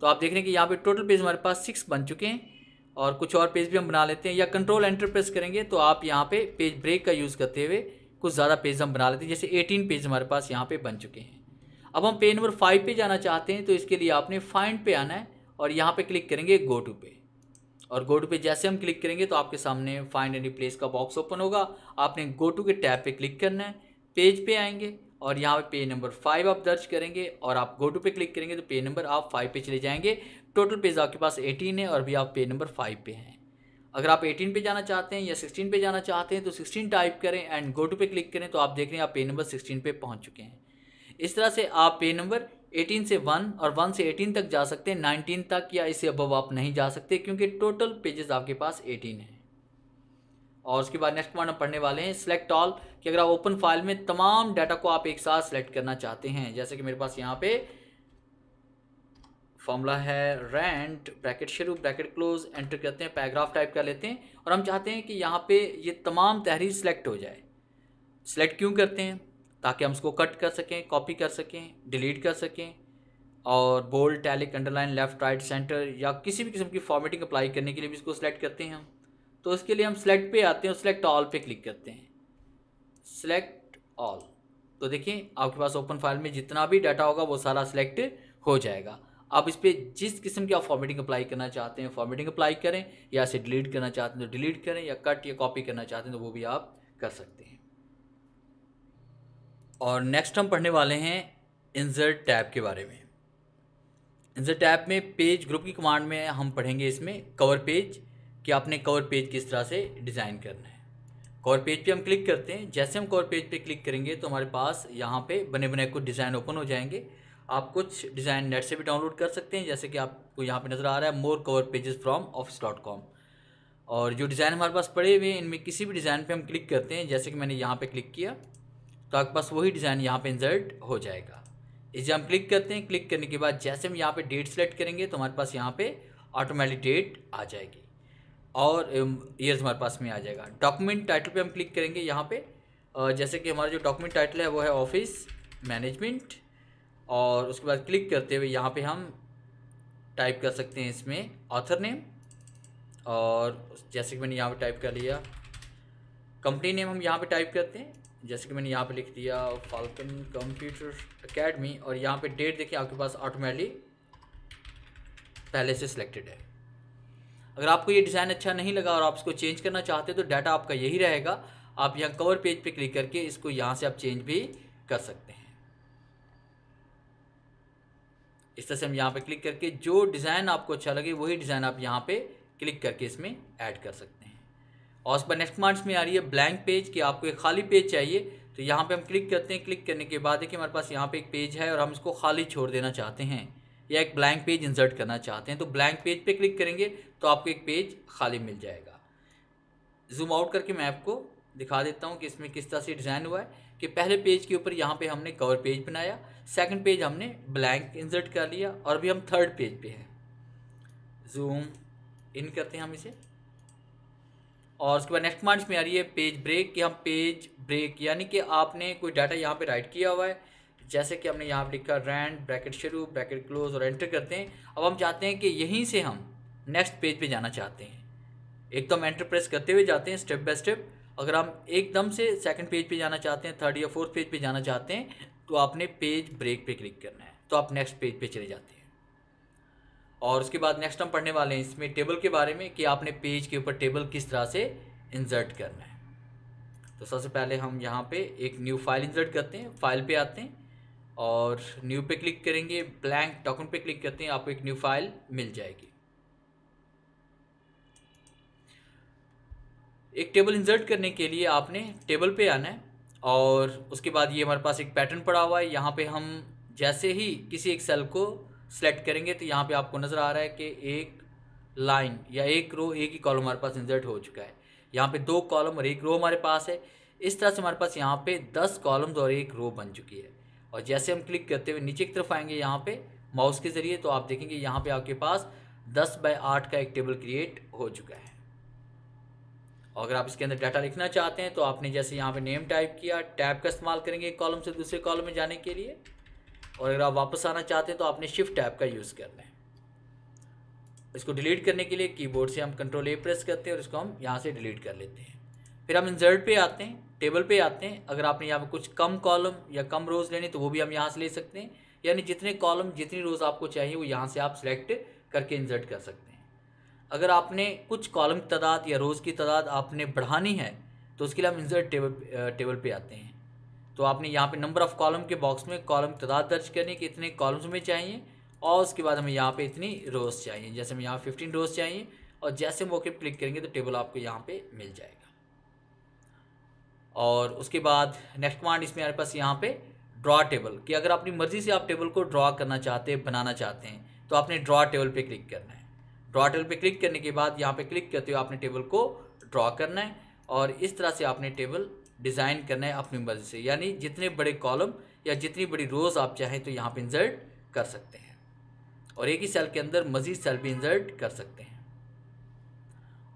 तो आप देख रहे हैं कि यहाँ पे टोटल पेज हमारे पास सिक्स बन चुके हैं और कुछ और पेज भी हम बना लेते हैं या कंट्रोल एंटर प्रेस करेंगे तो आप यहाँ पे पेज ब्रेक का यूज़ करते हुए कुछ ज़्यादा पेज हम बना लेते हैं जैसे एटीन पेज हमारे पास यहाँ पर बन चुके हैं अब हम पेज नंबर फाइव पर जाना चाहते हैं तो इसके लिए आपने फाइंड पर आना है और यहाँ पर क्लिक करेंगे गो टू पे और गो टू पे जैसे हम क्लिक करेंगे तो आपके सामने फाइंड एंड रिप्लेस का बॉक्स ओपन होगा आपने गो टू के टैब पे क्लिक करना है पेज पे आएंगे और यहाँ पे पेज नंबर फाइव आप दर्ज करेंगे और आप गो टू पे क्लिक करेंगे तो पेज नंबर आप फाइव पे चले जाएंगे टोटल पेज आपके पास एटीन है और भी आप पेज नंबर फाइव पे हैं अगर आप एटीन पे जाना चाहते हैं या सिक्सटीन पे जाना चाहते हैं तो सिक्सटीन टाइप करें एंड गो टू पे क्लिक करें तो आप देख रहे हैं आप पेज नंबर सिक्सटीन पे पहुँच चुके हैं इस तरह से आप पेज नंबर 18 से 1 और 1 से 18 तक जा सकते हैं 19 तक या इससे अबव आप नहीं जा सकते क्योंकि टोटल पेजेस आपके पास 18 हैं और उसके बाद नेक्स्ट पॉइंट हम पढ़ने वाले हैं सिलेक्ट ऑल कि अगर आप ओपन फाइल में तमाम डाटा को आप एक साथ सेलेक्ट करना चाहते हैं जैसे कि मेरे पास यहाँ पे फॉर्मूला है रेंट ब्रैकेट शुरू ब्रैकेट क्लोज एंटर करते हैं पैराग्राफ टाइप कर लेते हैं और हम चाहते हैं कि यहाँ पे ये तमाम तहरीर सेलेक्ट हो जाए सेलेक्ट क्यों करते हैं ताकि हम उसको कट कर सकें कॉपी कर सकें डिलीट कर सकें और bold italic underline left right centre या किसी भी किस्म की फॉर्मेटिंग अप्लाई करने के लिए भी इसको सिलेक्ट करते हैं हम तो इसके लिए हम सेलेक्ट पे आते हैं और सेलेक्ट ऑल पे क्लिक करते हैं सेलेक्ट ऑल तो देखिए आपके पास ओपन फाइल में जितना भी डाटा होगा वो सारा सेलेक्ट हो जाएगा आप इस पर जिस किस्म की आप फॉर्मेटिंग अप्लाई करना चाहते हैं फॉर्मेटिंग अप्लाई करें या इसे डिलीट करना चाहते हैं तो डिलीट करें या कट या कॉपी करना चाहते हैं तो वो भी आप कर सकते हैं और नेक्स्ट हम पढ़ने वाले हैं इंसर्ट टैब के बारे में इंसर्ट टैब में पेज ग्रुप की कमांड में हम पढ़ेंगे इसमें कवर पेज कि आपने कवर पेज किस तरह से डिज़ाइन करना है कवर पेज पे हम क्लिक करते हैं जैसे हम कवर पेज पे क्लिक करेंगे तो हमारे पास यहाँ पे बने बने कुछ डिज़ाइन ओपन हो जाएंगे आप कुछ डिज़ाइन नेट से भी डाउनलोड कर सकते हैं जैसे कि आपको यहाँ पे नज़र आ रहा है more cover pages from office dot com और जो डिज़ाइन हमारे पास पड़े हुए हैं इनमें किसी भी डिज़ाइन पे हम क्लिक करते हैं जैसे कि मैंने यहाँ पे क्लिक किया तो आपके पास वही डिज़ाइन यहाँ पे इंसर्ट हो जाएगा इसे हम क्लिक करते हैं क्लिक करने के बाद जैसे हम यहाँ पे डेट सेलेक्ट करेंगे तो हमारे पास यहाँ पे ऑटोमेटिक डेट आ जाएगी और ईयर्स um, हमारे पास में आ जाएगा डॉक्यूमेंट टाइटल पे हम क्लिक करेंगे यहाँ पे जैसे कि हमारा जो डॉक्यूमेंट टाइटल है वो है ऑफिस मैनेजमेंट और उसके बाद क्लिक करते हुए यहाँ पर हम टाइप कर सकते हैं इसमें ऑथर नेम और जैसे कि मैंने यहाँ पर टाइप कर लिया कंपनी नेम हम यहाँ पर टाइप करते हैं जैसे कि मैंने यहाँ पे लिख दिया फाल्कन कंप्यूटर एकेडमी और यहाँ पे डेट देखिए आपके पास ऑटोमेटिकली पहले से सिलेक्टेड है अगर आपको ये डिज़ाइन अच्छा नहीं लगा और आप इसको चेंज करना चाहते तो डाटा आपका यही रहेगा आप यहाँ कवर पेज पे क्लिक करके इसको यहाँ से आप चेंज भी कर सकते हैं इस तरह से हम यहाँ पर क्लिक करके जो डिज़ाइन आपको अच्छा लगे वही डिज़ाइन आप यहाँ पर क्लिक करके इसमें ऐड कर सकते हैं और उस पर नेक्स्ट मार्च में आ रही है ब्लैंक पेज कि आपको एक खाली पेज चाहिए तो यहाँ पे हम क्लिक करते हैं क्लिक करने के बाद है कि हमारे पास यहाँ पे एक पेज है और हम इसको खाली छोड़ देना चाहते हैं या एक ब्लैंक पेज इंसर्ट करना चाहते हैं तो ब्लैंक पेज पे क्लिक करेंगे तो आपको एक पेज खाली मिल जाएगा जूम आउट करके मैं आपको दिखा देता हूँ कि इसमें किस तरह से डिज़ाइन हुआ है कि पहले पेज के ऊपर यहाँ पर हमने कवर पेज बनाया सेकेंड पेज हमने ब्लैंक इंसर्ट कर लिया और अभी हम थर्ड पेज पर हैं जूम इन करते हैं हम इसे और उसके बाद नेक्स्ट कमांड्स में आ रही है पेज ब्रेक कि हम पेज ब्रेक यानी कि आपने कोई डाटा यहाँ पे राइट किया हुआ है जैसे कि हमने यहाँ पर लिखा रैंड ब्रैकेट शुरू ब्रैकेट क्लोज और एंटर करते हैं अब हम चाहते हैं कि यहीं से हम नेक्स्ट पेज पे जाना चाहते हैं एकदम एंटर प्रेस करते हुए जाते हैं स्टेप बाय स्टेप अगर हम एकदम से सेकंड पेज पे जाना चाहते हैं थर्ड या फोर्थ पेज पे जाना चाहते हैं तो आपने पेज ब्रेक पे क्लिक करना है तो आप नेक्स्ट पेज पे चले जाते हैं और उसके बाद नेक्स्ट हम पढ़ने वाले हैं इसमें टेबल के बारे में कि आपने पेज के ऊपर टेबल किस तरह से इंसर्ट करना है तो सबसे पहले हम यहाँ पे एक न्यू फाइल इंसर्ट करते हैं फाइल पे आते हैं और न्यू पे क्लिक करेंगे ब्लैंक डॉक्यूमेंट पे क्लिक करते हैं आपको एक न्यू फाइल मिल जाएगी एक टेबल इंसर्ट करने के लिए आपने टेबल पे आना है और उसके बाद ये हमारे पास एक पैटर्न पड़ा हुआ है यहाँ पे हम जैसे ही किसी एक सेल को सेलेक्ट करेंगे तो यहाँ पे आपको नज़र आ रहा है कि एक लाइन या एक रो एक ही कॉलम हमारे पास इंसर्ट हो चुका है यहाँ पे दो कॉलम और एक रो हमारे पास है इस तरह से हमारे पास यहाँ पे दस कॉलम्स और एक रो बन चुकी है और जैसे हम क्लिक करते हुए नीचे की तरफ आएंगे यहाँ पे माउस के ज़रिए तो आप देखेंगे यहाँ पे आपके पास दस बाय आठ का एक टेबल क्रिएट हो चुका है और अगर आप इसके अंदर डाटा लिखना चाहते हैं तो आपने जैसे यहाँ पे नेम टाइप किया टैब का इस्तेमाल करेंगे एक कॉलम से दूसरे कॉलम में जाने के लिए और अगर आप वापस आना चाहते हैं तो आपने शिफ्ट टैब का यूज़ करना है इसको डिलीट करने के लिए कीबोर्ड से हम कंट्रोल ए प्रेस करते हैं और इसको हम यहाँ से डिलीट कर लेते हैं फिर हम इंजर्ट पे आते हैं टेबल पे आते हैं अगर आपने यहाँ पर कुछ कम कॉलम या कम रोज़ लेने तो वो भी हम यहाँ से ले सकते हैं यानी जितने कॉलम जितनी रोज़ आपको चाहिए वो यहाँ से आप सेलेक्ट करके इंजर्ट कर सकते हैं अगर आपने कुछ कॉलम की तादाद या रोज़ की तादाद आपने बढ़ानी है तो उसके लिए हम इंजर्ट टेबल टेबल पर आते हैं तो आपने यहाँ पे नंबर ऑफ़ कॉलम के बॉक्स में कॉलम तादाद दर्ज करनी कि इतने कॉलम्स में चाहिए और उसके बाद हमें यहाँ पे इतनी रोज़ चाहिए जैसे हमें यहाँ फिफ्टीन रोज़ चाहिए और जैसे हम ओके क्लिक करेंगे तो टेबल आपको यहाँ पे मिल जाएगा और उसके बाद नेक्स्ट कमांड इसमें हमारे पास यहाँ पे ड्रॉ टेबल कि अगर अपनी मर्ज़ी से आप टेबल को ड्रॉ करना चाहते हैं बनाना चाहते हैं तो आपने ड्रॉ टेबल पे क्लिक करना है ड्रॉ टेबल पे क्लिक करने के बाद यहाँ पे क्लिक करते हुए आपने टेबल को ड्रॉ करना है और इस तरह से आपने टेबल डिज़ाइन करना है अपनी मर्ज़ी से यानी जितने बड़े कॉलम या जितनी बड़ी रोज़ आप चाहें तो यहाँ पर इंजर्ट कर सकते हैं और एक ही सेल के अंदर मज़ीद सेल भी इंजर्ट कर सकते हैं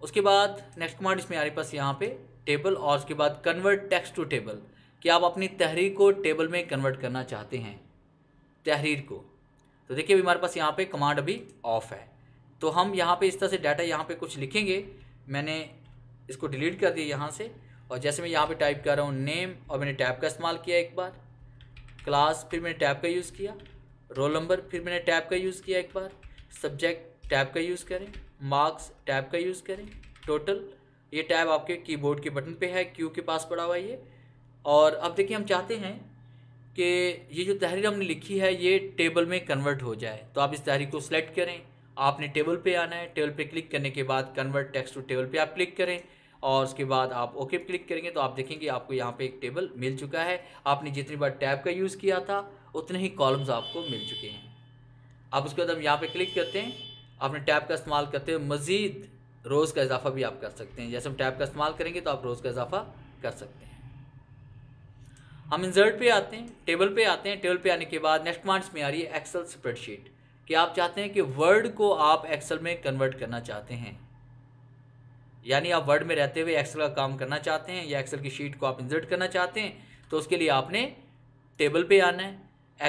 उसके बाद नेक्स्ट कमांड इसमें हमारे पास यहाँ पे टेबल और उसके बाद कन्वर्ट टेक्स्ट टू टेबल कि आप अपनी तहरीर को टेबल में कन्वर्ट करना चाहते हैं तहरीर को तो देखिए अभी हमारे पास यहाँ पे कमांड अभी ऑफ है तो हम यहाँ पे इस तरह से डाटा यहाँ पे कुछ लिखेंगे मैंने इसको डिलीट कर दिया यहाँ से और जैसे मैं यहाँ पे टाइप कर रहा हूँ नेम और मैंने टैब का इस्तेमाल किया एक बार क्लास फिर मैंने टैब का यूज़ किया रोल नंबर फिर मैंने टैब का यूज़ किया एक बार सब्जेक्ट टैब का यूज़ करें मार्क्स टैब का यूज़ करें टोटल ये टैब आपके कीबोर्ड के बटन पे है क्यू के पास पड़ा हुआ ये और अब देखिए हम चाहते हैं कि ये जो तहरीर हमने लिखी है ये टेबल में कन्वर्ट हो जाए तो आप इस तहरीर को सिलेक्ट करें आपने टेबल पे आना है टेबल पे क्लिक करने के बाद कन्वर्ट टेक्स्ट टू टेबल पे आप क्लिक करें और उसके बाद आप ओके पर क्लिक करेंगे तो आप देखेंगे आपको यहाँ पे एक टेबल मिल चुका है आपने जितनी बार टैब का यूज़ किया था उतने ही कॉलम्स आपको मिल चुके हैं आप उसके बाद हम यहाँ पर क्लिक करते हैं आपने टैब का इस्तेमाल करते हुए मज़ीद रोज़ का इजाफा भी आप कर सकते हैं जैसे हम टैब का इस्तेमाल करेंगे तो आप रोज़ का इजाफा कर सकते हैं हम इंजर्ट पे आते हैं टेबल पे आते हैं टेबल पे आने के बाद नेक्स्ट कमांड्स में आ रही है एक्सेल स्प्रेडशीट कि आप चाहते हैं कि वर्ड को आप एक्सेल में कन्वर्ट करना चाहते हैं यानी आप वर्ड में रहते हुए एक्सेल का काम करना चाहते हैं या एक्सेल की शीट को आप इंसर्ट करना चाहते हैं तो उसके लिए आपने टेबल पे आना है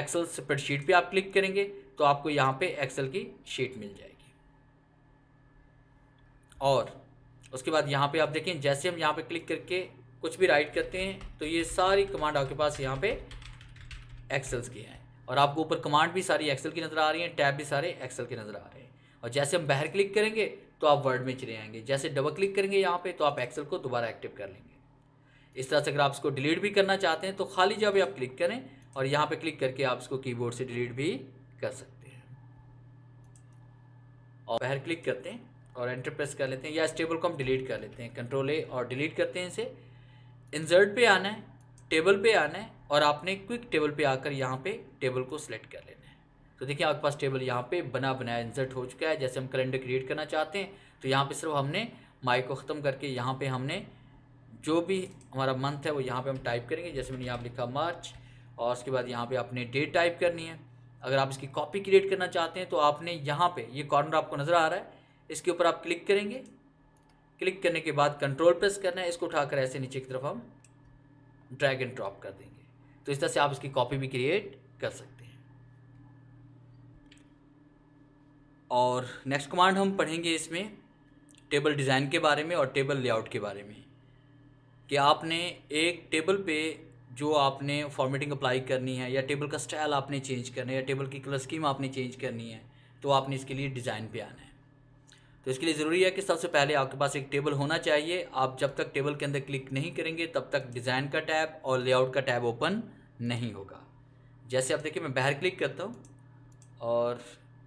एक्सेल स्प्रेडशीट पे आप क्लिक करेंगे तो आपको यहाँ पे एक्सेल की शीट मिल जाएगी और उसके बाद यहाँ पे आप देखें जैसे हम यहाँ पे क्लिक करके कुछ भी राइट करते हैं तो ये सारी कमांड आपके पास यहाँ पे एक्सेल्स की हैं और आपको ऊपर कमांड भी सारी एक्सेल की नज़र आ रही हैं टैब भी सारे एक्सेल के नज़र आ रहे हैं और जैसे हम बाहर क्लिक करेंगे तो आप वर्ड में चले आएंगे जैसे डबल क्लिक करेंगे यहाँ पे तो आप एक्सेल को दोबारा एक्टिव कर लेंगे इस तरह से अगर आप इसको डिलीट भी करना चाहते हैं तो खाली जगह आप क्लिक करें और यहाँ पे क्लिक करके आप इसको कीबोर्ड से डिलीट भी कर सकते हैं और बाहर क्लिक करते हैं और एंटर प्रेस कर लेते हैं या इस टेबल को हम डिलीट कर लेते हैं कंट्रोल ए और डिलीट करते हैं इसे इंसर्ट पे आना है टेबल पे आना है और आपने क्विक टेबल पे आकर यहाँ पे टेबल को सिलेक्ट कर लेना तो देखिए आपके पास टेबल यहाँ पे बना बनाया इंसर्ट हो चुका है जैसे हम कैलेंडर क्रिएट करना चाहते हैं तो यहाँ पे सिर्फ हमने माई को ख़त्म करके यहाँ पे हमने जो भी हमारा मंथ है वो यहाँ पे हम टाइप करेंगे जैसे मैंने यहाँ लिखा मार्च और उसके बाद यहाँ पे आपने डेट टाइप करनी है अगर आप इसकी कॉपी क्रिएट करना चाहते हैं तो आपने यहाँ पर ये कॉर्नर आपको नज़र आ रहा है इसके ऊपर आप क्लिक करेंगे क्लिक करने के बाद कंट्रोल प्रेस करना है इसको उठाकर ऐसे नीचे की तरफ हम ड्रैग एंड ड्रॉप कर देंगे तो इस तरह से आप इसकी कॉपी भी क्रिएट कर सकते हैं और नेक्स्ट कमांड हम पढ़ेंगे इसमें टेबल डिज़ाइन के बारे में और टेबल लेआउट के बारे में कि आपने एक टेबल पे जो आपने फॉर्मेटिंग अप्लाई करनी है या टेबल का स्टाइल आपने चेंज करना है या टेबल की कलर स्कीम आपने चेंज करनी है तो आपने इसके लिए डिज़ाइन पे आना है तो इसके लिए ज़रूरी है कि सबसे पहले आपके पास एक टेबल होना चाहिए आप जब तक टेबल के अंदर क्लिक नहीं करेंगे तब तक डिज़ाइन का टैब और लेआउट का टैब ओपन नहीं होगा जैसे आप देखिए मैं बाहर क्लिक करता हूँ और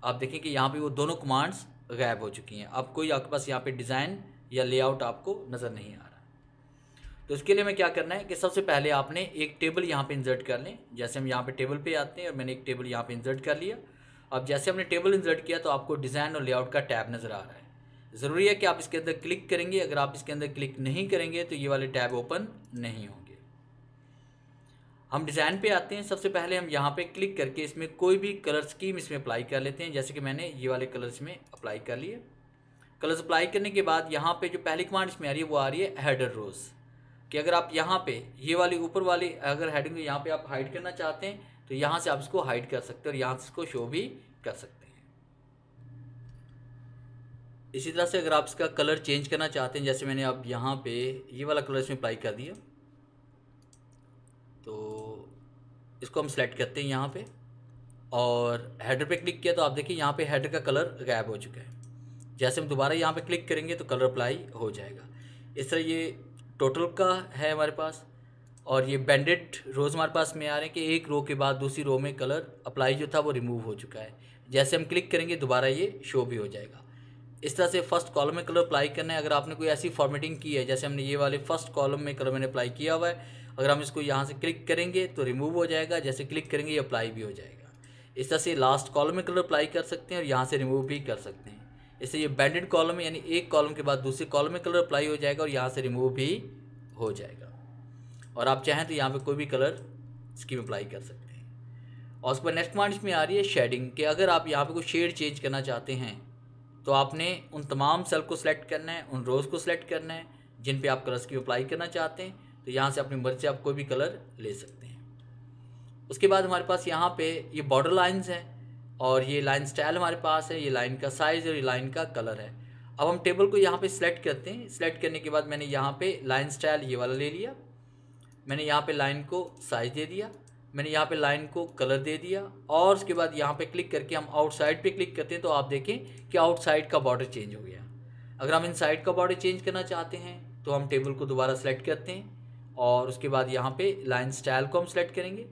आप देखें कि यहाँ पे वो दोनों कमांड्स गायब हो चुकी हैं अब कोई आपके पास यहाँ पे डिज़ाइन या लेआउट आपको नज़र नहीं आ रहा तो इसके लिए मैं क्या करना है कि सबसे पहले आपने एक टेबल यहाँ पे इंसर्ट कर लें जैसे हम यहाँ पे टेबल पे आते हैं और मैंने एक टेबल यहाँ पे इंसर्ट कर लिया अब जैसे हमने टेबल इंसर्ट किया तो आपको डिज़ाइन और लेआउट का टैब नज़र आ रहा है ज़रूरी है कि आप इसके अंदर क्लिक करेंगे अगर आप इसके अंदर क्लिक नहीं करेंगे तो ये वाले टैब ओपन नहीं हो हम डिज़ाइन पे आते हैं सबसे पहले हम यहाँ पे क्लिक करके इसमें कोई भी कलर स्कीम इसमें अप्लाई कर लेते हैं जैसे कि मैंने ये वाले कलर्स में अप्लाई कर लिए कलर्स अप्लाई करने के बाद यहाँ पे जो पहली कमांड इसमें आ रही है वो आ रही है हेडर रोज़ कि अगर आप यहाँ पे ये वाली ऊपर वाली अगर हेडिंग यहाँ पे आप हाइड करना चाहते हैं तो यहाँ से आप इसको हाइड कर सकते हैं और यहाँ से इसको शो भी कर सकते हैं इसी तरह से अगर आप इसका कलर चेंज करना चाहते हैं जैसे मैंने आप यहाँ पे ये वाला कलर इसमें अप्लाई कर दिया इसको हम सेलेक्ट करते हैं यहाँ पे और हेडर पे क्लिक किया तो आप देखिए यहाँ पे हेडर का कलर गायब हो चुका है जैसे हम दोबारा यहाँ पे क्लिक करेंगे तो कलर अप्लाई हो जाएगा इस तरह ये टोटल का है हमारे पास और ये बैंडेड रोज़ हमारे पास में आ रहे हैं कि एक रो के बाद दूसरी रो में कलर अप्लाई जो था वो रिमूव हो चुका है जैसे हम क्लिक करेंगे दोबारा ये शो भी हो जाएगा इस तरह से फर्स्ट कॉलम में कलर अप्लाई करना है अगर आपने कोई ऐसी फॉर्मेटिंग की है जैसे हमने ये वाले फर्स्ट कॉलम में कलर मैंने अप्लाई किया हुआ है अगर हम इसको यहाँ से क्लिक करेंगे तो रिमूव हो जाएगा जैसे क्लिक करेंगे ये अप्लाई भी हो जाएगा इस तरह से लास्ट कॉलम में कलर अप्लाई कर सकते हैं और यहाँ से रिमूव भी कर सकते हैं इससे ये बैंडेड कॉलम यानी एक कॉलम के बाद दूसरे कॉलम में कलर अप्लाई हो जाएगा और यहाँ से रिमूव भी हो जाएगा और आप चाहें तो यहाँ पर कोई भी कलर स्कीम अप्लाई कर सकते हैं और उसके बाद नेक्स्ट पॉइंट में आ रही है शेडिंग कि अगर आप यहाँ पर कोई शेड चेंज करना चाहते हैं तो आपने उन तमाम सेल को सिलेक्ट करना है उन रोज़ को सिलेक्ट करना है जिन पे आप कलर स्कीम अप्लाई करना चाहते हैं तो यहाँ से अपनी मर्जी आप कोई भी कलर ले सकते हैं उसके बाद हमारे पास यहाँ पे ये बॉर्डर लाइंस हैं और ये लाइन स्टाइल हमारे पास है ये लाइन का साइज़ और ये लाइन का कलर है अब हम टेबल को यहाँ पे सिलेक्ट करते हैं सिलेक्ट करने के बाद मैंने यहाँ पे लाइन स्टाइल ये वाला ले लिया मैंने यहाँ पे लाइन को साइज़ दे दिया मैंने यहाँ पे लाइन को कलर दे दिया और उसके बाद यहाँ पे क्लिक करके हम आउटसाइड पे क्लिक करते हैं तो आप देखें कि आउटसाइड का बॉर्डर चेंज हो गया अगर हम इन साइड का बॉर्डर चेंज करना चाहते हैं तो हम टेबल को दोबारा सेलेक्ट करते हैं और उसके बाद यहाँ पे लाइन स्टाइल को हम सेलेक्ट करेंगे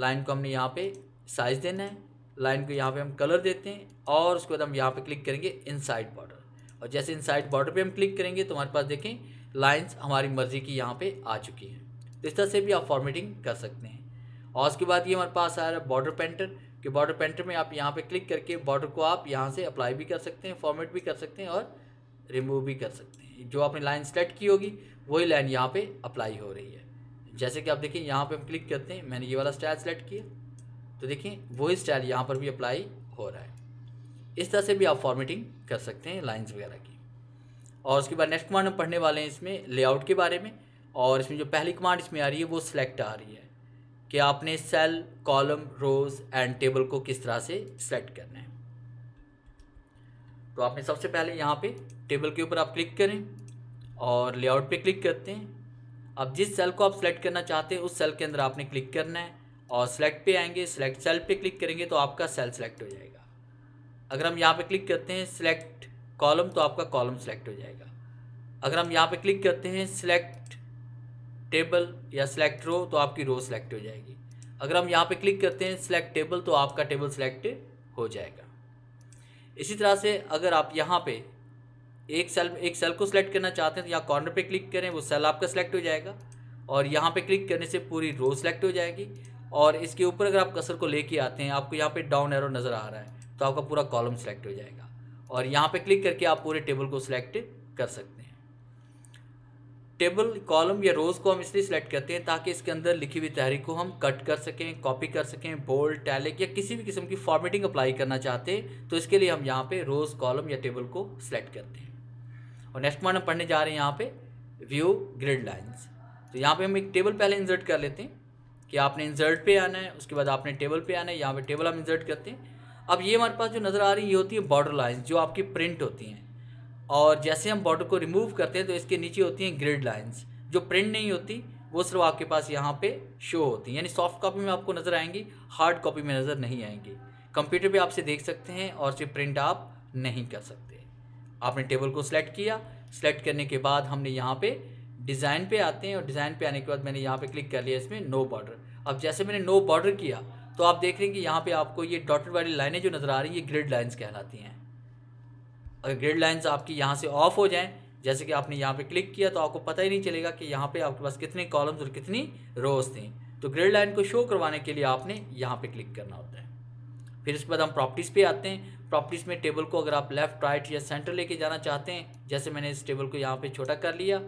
लाइन को हमने यहाँ पे साइज़ देना है लाइन को यहाँ पे हम कलर देते हैं और उसके बाद हम यहाँ पे क्लिक करेंगे इनसाइड बॉर्डर और जैसे इनसाइड बॉर्डर पे हम क्लिक करेंगे तो हमारे पास देखें लाइंस हमारी मर्ज़ी की यहाँ पे आ चुकी हैं तो इस तरह से भी आप फॉर्मेटिंग कर सकते हैं और उसके बाद ये हमारे पास आ रहा है बॉर्डर पेंटर कि बॉर्डर पेंटर में आप यहाँ पे क्लिक करके बॉर्डर को आप यहाँ से अप्लाई भी कर सकते हैं फॉर्मेट भी कर सकते हैं और रिमूव भी कर सकते हैं जो आपने लाइन सेलेक्ट की होगी वही लाइन यहाँ पे अप्लाई हो रही है जैसे कि आप देखिए यहाँ पे हम क्लिक करते हैं मैंने ये वाला स्टाइल सेलेक्ट किया तो देखिए वही स्टाइल यहाँ पर भी अप्लाई हो रहा है इस तरह से भी आप फॉर्मेटिंग कर सकते हैं लाइन्स वगैरह की और उसके बाद नेक्स्ट कमांड हम पढ़ने वाले हैं इसमें लेआउट के बारे में और इसमें जो पहली कमांड इसमें आ रही है वो सिलेक्ट आ रही है कि आपने cell column rows and table को किस तरह से सेलेक्ट करना है तो आपने सबसे पहले यहाँ पे टेबल के ऊपर आप क्लिक करें और लेआउट पे क्लिक करते हैं अब जिस सेल को आप सेलेक्ट करना चाहते हैं उस सेल के अंदर आपने क्लिक करना है और सेलेक्ट पे आएंगे सेलेक्ट सेल पे क्लिक करेंगे तो आपका सेल सेलेक्ट हो जाएगा अगर हम यहाँ पे क्लिक करते हैं सेलेक्ट कॉलम तो आपका कॉलम सेलेक्ट हो जाएगा अगर हम यहाँ पे क्लिक करते हैं सेलेक्ट टेबल या सेलेक्ट रो तो आपकी रो सेलेक्ट हो जाएगी अगर हम यहाँ पे क्लिक करते हैं सेलेक्ट टेबल तो आपका टेबल सेलेक्ट हो जाएगा इसी तरह से अगर आप यहाँ पे एक सेल एक सेल को सिलेक्ट करना चाहते हैं तो यहाँ कॉर्नर पे क्लिक करें वो सेल आपका सेलेक्ट हो जाएगा और यहाँ पे क्लिक करने से पूरी रो सेलेक्ट हो जाएगी और इसके ऊपर अगर आप कसर को लेके आते हैं आपको यहाँ पे डाउन एरो नज़र आ रहा है तो आपका पूरा कॉलम सेलेक्ट हो जाएगा और यहाँ पे क्लिक करके आप पूरे टेबल को सिलेक्ट कर सकते हैं टेबल कॉलम या रोज़ को हम इसलिए सिलेक्ट करते हैं ताकि इसके अंदर लिखी हुई तहरीक को हम कट कर सकें कॉपी कर सकें बोल्ड टैलिक या किसी भी किस्म की फॉर्मेटिंग अप्लाई करना चाहते हैं तो इसके लिए हम यहाँ पे रोज़ कॉलम या टेबल को सिलेक्ट करते हैं और नेक्स्ट पॉइंट हम पढ़ने जा रहे हैं यहाँ पे व्यू ग्रिड लाइन्स तो यहाँ पे हम एक टेबल पहले इंसर्ट कर लेते हैं कि आपने इंसर्ट पे आना है उसके बाद आपने टेबल पे आना है यहाँ पे टेबल हम इंसर्ट करते हैं अब ये हमारे पास जो नज़र आ रही है ये होती है बॉर्डर लाइन्स जो आपकी प्रिंट होती हैं और जैसे हम बॉर्डर को रिमूव करते हैं तो इसके नीचे होती हैं ग्रिड लाइन्स जो प्रिंट नहीं होती वो सिर्फ आपके पास यहाँ पर शो होती हैं यानी सॉफ्ट कॉपी में आपको नज़र आएंगी हार्ड कॉपी में नज़र नहीं आएंगी कंप्यूटर पर आपसे देख सकते हैं और सिर्फ प्रिंट आप नहीं कर सकते आपने टेबल को सेलेक्ट किया सेलेक्ट करने के बाद हमने यहाँ पे डिज़ाइन पे आते हैं और डिज़ाइन पे आने के बाद मैंने यहाँ पे क्लिक कर लिया इसमें नो बॉर्डर अब जैसे मैंने नो बॉर्डर किया तो आप देख रहे हैं कि यहाँ पे आपको ये डॉटेड वाली लाइनें जो नज़र आ रही हैं ये ग्रिड लाइन्स कहलाती हैं अगर ग्रिड लाइन्स आपकी यहाँ से ऑफ हो जाएँ जैसे कि आपने यहाँ पे क्लिक किया तो आपको पता ही नहीं चलेगा कि यहाँ पे आपके पास कितने कॉलम्स और कितनी रोज थी तो ग्रिड लाइन को शो करवाने के लिए आपने यहाँ पे क्लिक करना होता है फिर इसके बाद हम प्रॉपर्टीज़ पे आते हैं प्रॉपर्टीज़ में टेबल को अगर आप लेफ़्ट राइट या सेंटर लेके जाना चाहते हैं जैसे मैंने इस टेबल को यहाँ पे छोटा कर लिया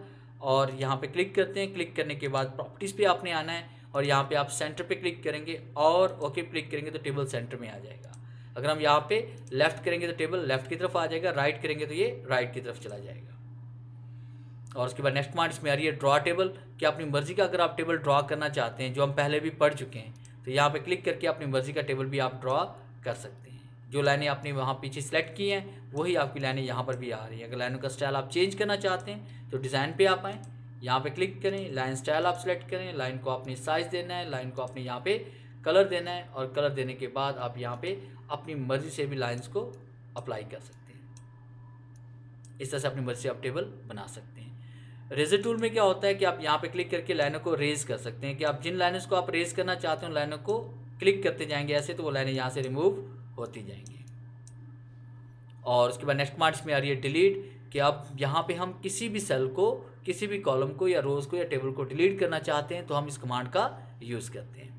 और यहाँ पे क्लिक करते हैं क्लिक करने के बाद प्रॉपर्टीज़ पे आपने आना है और यहाँ पे आप सेंटर पे क्लिक करेंगे और ओके क्लिक करेंगे तो टेबल सेंटर में आ जाएगा अगर हम यहाँ पे लेफ़्ट करेंगे तो टेबल लेफ़्ट की तरफ आ जाएगा राइट करेंगे तो ये राइट की तरफ चला जाएगा और उसके बाद नेक्स्ट पॉइंट इसमें आ रही है ड्रा टेबल कि अपनी मर्ज़ी का अगर आप टेबल ड्रा करना चाहते हैं जो हम पहले भी पढ़ चुके हैं तो यहाँ पर क्लिक करके अपनी मर्ज़ी का टेबल भी आप ड्रा कर सकते हैं जो लाइनें आपने वहाँ पीछे सेलेक्ट की हैं वही आपकी लाइनें यहाँ पर भी आ रही हैं अगर लाइनों का स्टाइल आप चेंज करना चाहते हैं तो डिज़ाइन पे आप आएँ यहाँ पे क्लिक करें लाइन स्टाइल आप सेलेक्ट करें लाइन को आपने साइज़ देना है लाइन को आपने यहाँ पे कलर देना है और कलर देने के बाद आप यहाँ पे अपनी मर्ज़ी से भी लाइन्स को अप्लाई कर सकते हैं इस तरह से अपनी मर्ज़ी से आप टेबल बना सकते हैं रेजर टूल में क्या होता है कि आप यहाँ पे क्लिक करके लाइनों को रेज कर सकते हैं कि आप जिन लाइनों को आप रेज करना चाहते हो लाइनों को क्लिक करते जाएंगे ऐसे तो वो लाइनें यहाँ से रिमूव होती जाएंगी और उसके बाद नेक्स्ट मार्च में आ रही है डिलीट कि अब यहाँ पे हम किसी भी सेल को किसी भी कॉलम को या रोज़ को या टेबल को डिलीट करना चाहते हैं तो हम इस कमांड का यूज़ करते हैं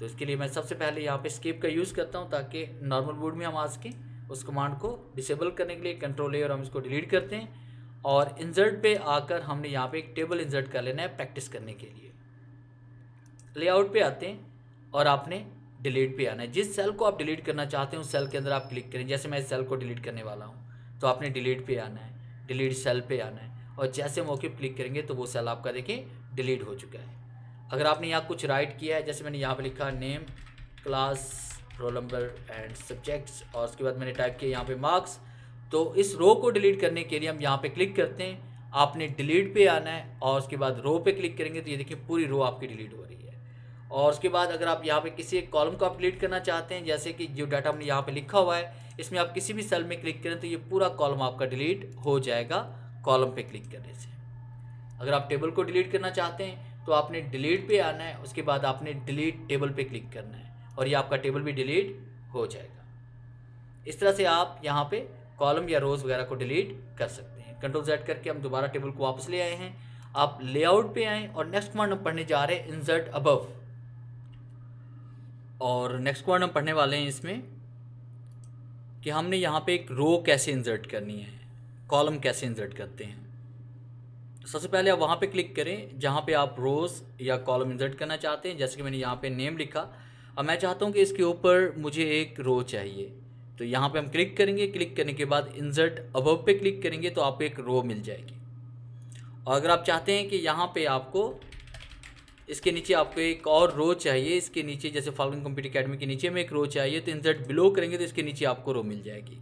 तो इसके लिए मैं सबसे पहले यहाँ पे स्केप का यूज़ करता हूँ ताकि नॉर्मल मोड में हम आ सकें उस कमांड को डिसेबल करने के लिए कंट्रोल ए और हम इसको डिलीट करते हैं और इंजर्ट पे आकर हमने यहाँ पे एक टेबल इंजर्ट कर लेना है प्रैक्टिस करने के लिए लेआउट पे आते हैं और आपने डिलीट पे आना है जिस सेल को आप डिलीट करना चाहते हैं उस सेल के अंदर आप क्लिक करें जैसे मैं इस सेल को डिलीट करने वाला हूँ तो आपने डिलीट पे आना है डिलीट सेल पे आना है और जैसे मौके क्लिक करेंगे तो वो सेल आपका देखें डिलीट हो चुका है अगर आपने यहाँ कुछ राइट किया है जैसे मैंने यहाँ पर लिखा name class roll number and subjects और उसके बाद मैंने टाइप किया यहाँ पे मार्क्स तो इस रो को डिलीट करने के लिए हम यहाँ पे क्लिक करते हैं आपने डिलीट पे आना है और उसके बाद रो पे क्लिक करेंगे तो ये देखिए पूरी रो आपकी डिलीट हो रही है और उसके बाद अगर आप यहाँ पे किसी एक कॉलम को आप डिलीट करना चाहते हैं जैसे कि जो डाटा हमने यहाँ पे लिखा हुआ है इसमें आप किसी भी सेल में क्लिक करें तो ये पूरा कॉलम आपका डिलीट हो जाएगा कॉलम पे क्लिक करने से अगर आप टेबल को डिलीट करना चाहते हैं तो आपने डिलीट पे आना है उसके बाद आपने डिलीट टेबल पर क्लिक करना है और ये आपका टेबल भी डिलीट हो जाएगा इस तरह से आप यहाँ पर कॉलम या रोज़ वगैरह को डिलीट कर सकते हैं कंट्रोल जेड करके हम दोबारा टेबल को वापस ले आए हैं आप लेआउट पर आएँ और नेक्स्ट कमांड हम पढ़ने जा रहे हैं इंजर्ट अबव और नेक्स्ट क्वार्ड हम पढ़ने वाले हैं इसमें कि हमने यहाँ पे एक रो कैसे इंजर्ट करनी है कॉलम कैसे इंजर्ट करते हैं तो सबसे पहले आप वहाँ पे क्लिक करें जहाँ पे आप रोज़ या कॉलम इंजर्ट करना चाहते हैं जैसे कि मैंने यहाँ पे नेम लिखा अब मैं चाहता हूँ कि इसके ऊपर मुझे एक रो चाहिए तो यहाँ पे हम क्लिक करेंगे क्लिक करने के बाद इंजर्ट अबव पे क्लिक करेंगे तो आपको एक रो मिल जाएगी और अगर आप चाहते हैं कि यहाँ पर आपको इसके नीचे आपको एक और रो चाहिए इसके नीचे जैसे फॉलोइंग कंप्यूटर अकेडमी के नीचे में एक रो चाहिए तो इंसर्ट बिलो करेंगे तो इसके नीचे आपको रो मिल जाएगी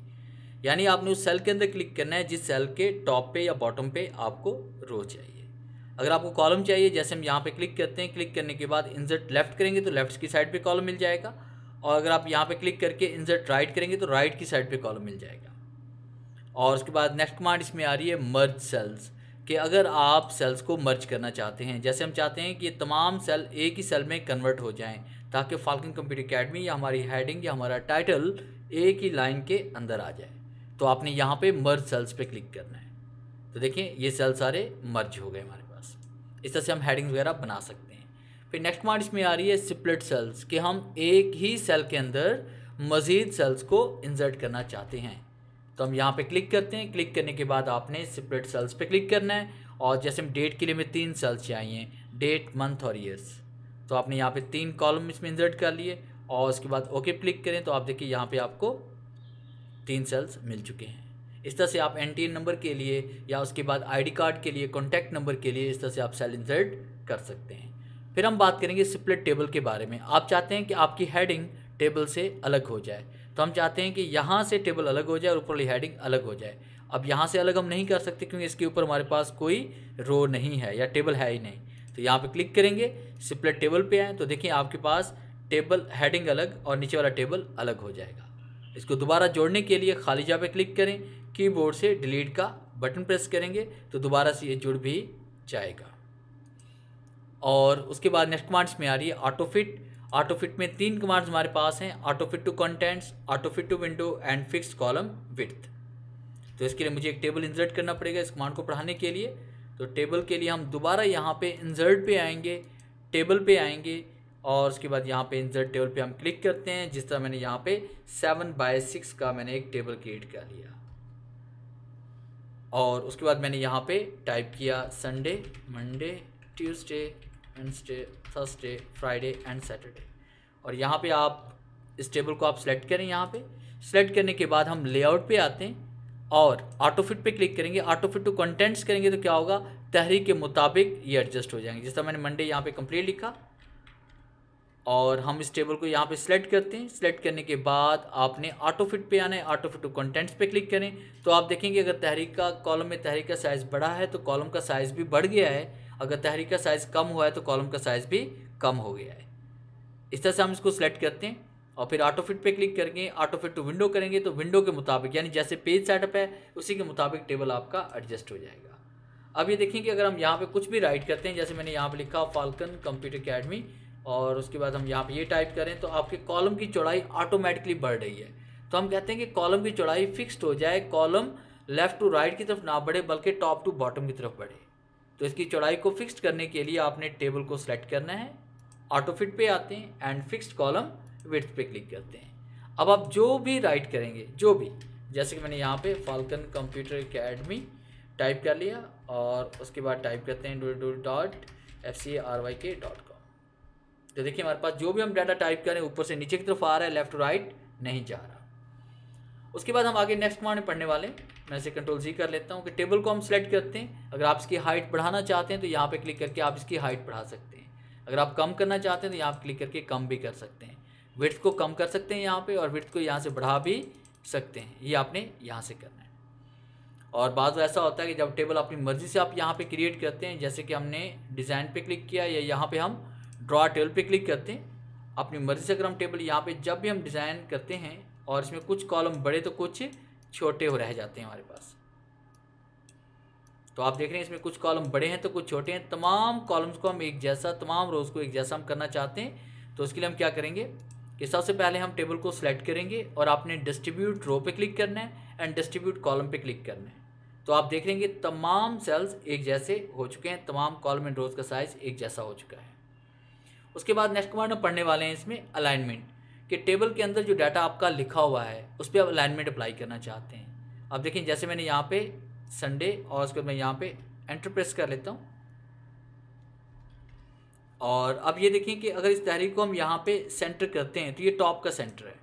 यानी आपने उस सेल के अंदर क्लिक करना है जिस सेल के टॉप पे या बॉटम पे आपको रो चाहिए अगर आपको कॉलम चाहिए जैसे हम यहाँ पे क्लिक करते हैं क्लिक करने के बाद इंसर्ट लेफ्ट करेंगे तो लेफ्ट की साइड पे कॉलम मिल जाएगा और अगर आप यहाँ पे क्लिक करके इंसर्ट राइट करेंगे तो राइट की साइड पे कॉलम मिल जाएगा और उसके बाद नेक्स्ट कमांड इसमें आ रही है मर्ज सेल्स कि अगर आप सेल्स को मर्ज करना चाहते हैं जैसे हम चाहते हैं कि ये तमाम सेल एक ही सेल में कन्वर्ट हो जाएं ताकि फाल्कन कंप्यूटर अकेडमी या हमारी हेडिंग या हमारा टाइटल एक ही लाइन के अंदर आ जाए तो आपने यहाँ पे मर्ज सेल्स पे क्लिक करना है तो देखें ये सेल सारे मर्ज हो गए हमारे पास इस तरह से हम हेडिंग वगैरह बना सकते हैं फिर नेक्स्ट कमांड इसमें आ रही है सिप्लेट सेल्स कि हम एक ही सेल के अंदर मज़ीद सेल्स को इंजर्ट करना चाहते हैं तो हम यहाँ पे क्लिक करते हैं क्लिक करने के बाद आपने सेपरेट सेल्स पे क्लिक करना है और जैसे हम डेट के लिए हमें तीन सेल्स चाहिए डेट मंथ और ईयर्स तो आपने यहाँ पे तीन कॉलम इसमें इंसर्ट कर लिए और उसके बाद ओके क्लिक करें तो आप देखिए यहाँ पे आपको तीन सेल्स मिल चुके हैं इस तरह से आप एन नंबर के लिए या उसके बाद डी कार्ड के लिए कॉन्टैक्ट नंबर के लिए इस तरह से आप सेल इंसर्ट कर सकते हैं फिर हम बात करेंगे सिपलेट टेबल के बारे में आप चाहते हैं कि आपकी हेडिंग टेबल से अलग हो जाए तो हम चाहते हैं कि यहाँ से टेबल अलग हो जाए और ऊपर वाली हेडिंग अलग हो जाए अब यहाँ से अलग हम नहीं कर सकते क्योंकि इसके ऊपर हमारे पास कोई रो नहीं है या टेबल है ही नहीं तो यहाँ पे क्लिक करेंगे सिप्लेट टेबल पे आए तो देखिए आपके पास टेबल हेडिंग अलग और नीचे वाला टेबल अलग हो जाएगा इसको दोबारा जोड़ने के लिए खाली जा पे क्लिक करें कीबोर्ड से डिलीट का बटन प्रेस करेंगे तो दोबारा से ये जुड़ भी जाएगा और उसके बाद नेक्स्ट कमांड्स में आ रही है ऑटोफिट ऑटो फिट में तीन कमांड्स हमारे पास हैं auto fit to contents auto fit to window and fix column width तो इसके लिए मुझे एक टेबल इंसर्ट करना पड़ेगा इस कमांड को पढ़ाने के लिए तो टेबल के लिए हम दोबारा यहाँ पे इंसर्ट पे आएंगे टेबल पे आएंगे और उसके बाद यहाँ पे इंसर्ट टेबल पे हम क्लिक करते हैं जिस तरह मैंने यहाँ पे सेवन बाय सिक्स का मैंने एक टेबल क्रिएट कर लिया और उसके बाद मैंने यहाँ पे टाइप किया Sunday Monday Tuesday Wednesday Thursday Friday and Saturday और यहाँ पे आप इस टेबल को आप सेलेक्ट करें यहाँ पे सेलेक्ट करने के बाद हम लेआउट पे आते हैं और ऑटो फिट पे क्लिक करेंगे ऑटो फिट टू कंटेंट्स करेंगे तो क्या होगा तहरीक के मुताबिक ये एडजस्ट हो जाएंगे जिस तरह मैंने मंडे यहाँ पे कंप्लीट लिखा और हम इस टेबल को यहाँ पे सिलेक्ट करते हैं सिलेक्ट करने के बाद आपने ऑटो फिट पे आना है ऑटो फिट टू कंटेंट्स पे क्लिक करें तो आप देखेंगे अगर तहरीक का कॉलम में तहरीक का साइज़ बड़ा है तो कॉलम का साइज़ भी बढ़ गया है अगर तहरीक का साइज़ कम हुआ है तो कॉलम का साइज़ भी कम हो गया है इस तरह से हम इसको सेलेक्ट करते हैं और फिर ऑटो फिट पे क्लिक करके ऑटो फिट टू विंडो करेंगे तो विंडो के मुताबिक यानी जैसे पेज सेटअप है उसी के मुताबिक टेबल आपका एडजस्ट हो जाएगा अब ये देखें कि अगर हम यहाँ पे कुछ भी राइट करते हैं जैसे मैंने यहाँ पे लिखा फाल्कन कंप्यूटर अकेडमी और उसके बाद हम यहाँ पे ये टाइप करें तो आपके कॉलम की चौड़ाई ऑटोमेटिकली बढ़ रही है तो हम कहते हैं कि कॉलम की चौड़ाई फिक्स्ड हो जाए कॉलम लेफ़्ट टू राइट की तरफ ना बढ़े बल्कि टॉप टू बॉटम की तरफ बढ़े तो इसकी चौड़ाई को फिक्स्ड करने के लिए आपने टेबल को सेलेक्ट करना है ऑटो फिट पे आते हैं एंड फिक्स्ड कॉलम विथ पे क्लिक करते हैं अब आप जो भी राइट करेंगे जो भी जैसे कि मैंने यहाँ पे फाल्कन कंप्यूटर अकेडमी टाइप कर लिया और उसके बाद टाइप करते हैं W W dot F C R Y K dot com तो देखिए हमारे पास जो भी हम डाटा टाइप करें ऊपर से नीचे की तरफ आ रहा है लेफ्ट टू राइट नहीं जा रहा उसके बाद हम आगे नेक्स्ट कमांड पढ़ने वाले हैं मैं इसे कंट्रोल जी कर लेता हूँ कि टेबल को हम सेलेक्ट करते हैं अगर आप इसकी हाइट बढ़ाना चाहते हैं तो यहाँ पे क्लिक करके आप इसकी हाइट बढ़ा सकते हैं अगर आप कम करना चाहते हैं तो यहाँ क्लिक करके कम भी कर सकते हैं विथ को कम कर सकते हैं यहाँ पर और विथ को यहाँ से बढ़ा भी सकते हैं ये आपने यहाँ से करना है और बाद ऐसा होता है कि जब टेबल अपनी मर्ज़ी से आप यहाँ पर क्रिएट करते हैं जैसे कि हमने डिज़ाइन पर क्लिक किया या यहाँ पर हम ड्रॉ टेबल पर क्लिक करते हैं अपनी मर्ज़ी से अगर हम टेबल यहाँ पे जब भी हम डिज़ाइन करते हैं और इसमें कुछ कॉलम बड़े तो कुछ छोटे हो रह जाते हैं हमारे पास तो आप देख रहे हैं इसमें कुछ कॉलम बड़े हैं तो कुछ छोटे हैं तमाम कॉलम्स को हम एक जैसा तमाम रोज़ को एक जैसा हम करना चाहते हैं तो उसके लिए हम क्या करेंगे कि सबसे पहले हम टेबल को सिलेक्ट करेंगे और आपने डिस्ट्रीब्यूट रो पे क्लिक करना है एंड डिस्ट्रीब्यूट कॉलम पे क्लिक करना है तो आप देख लेंगे तमाम सेल्स एक जैसे हो चुके हैं तमाम कॉलम एंड रोज का साइज़ एक जैसा हो चुका है उसके बाद नेक्स्ट कमांड हम पढ़ने वाले हैं इसमें अलाइनमेंट कि टेबल के अंदर जो डाटा आपका लिखा हुआ है उस पर आप अलाइनमेंट अप्लाई करना चाहते हैं अब देखें जैसे मैंने यहाँ पे संडे और उसके बाद मैं यहाँ पे एंटर प्रेस कर लेता हूँ और अब ये देखें कि अगर इस तहरीर को हम यहाँ पे सेंटर करते हैं तो ये टॉप का सेंटर है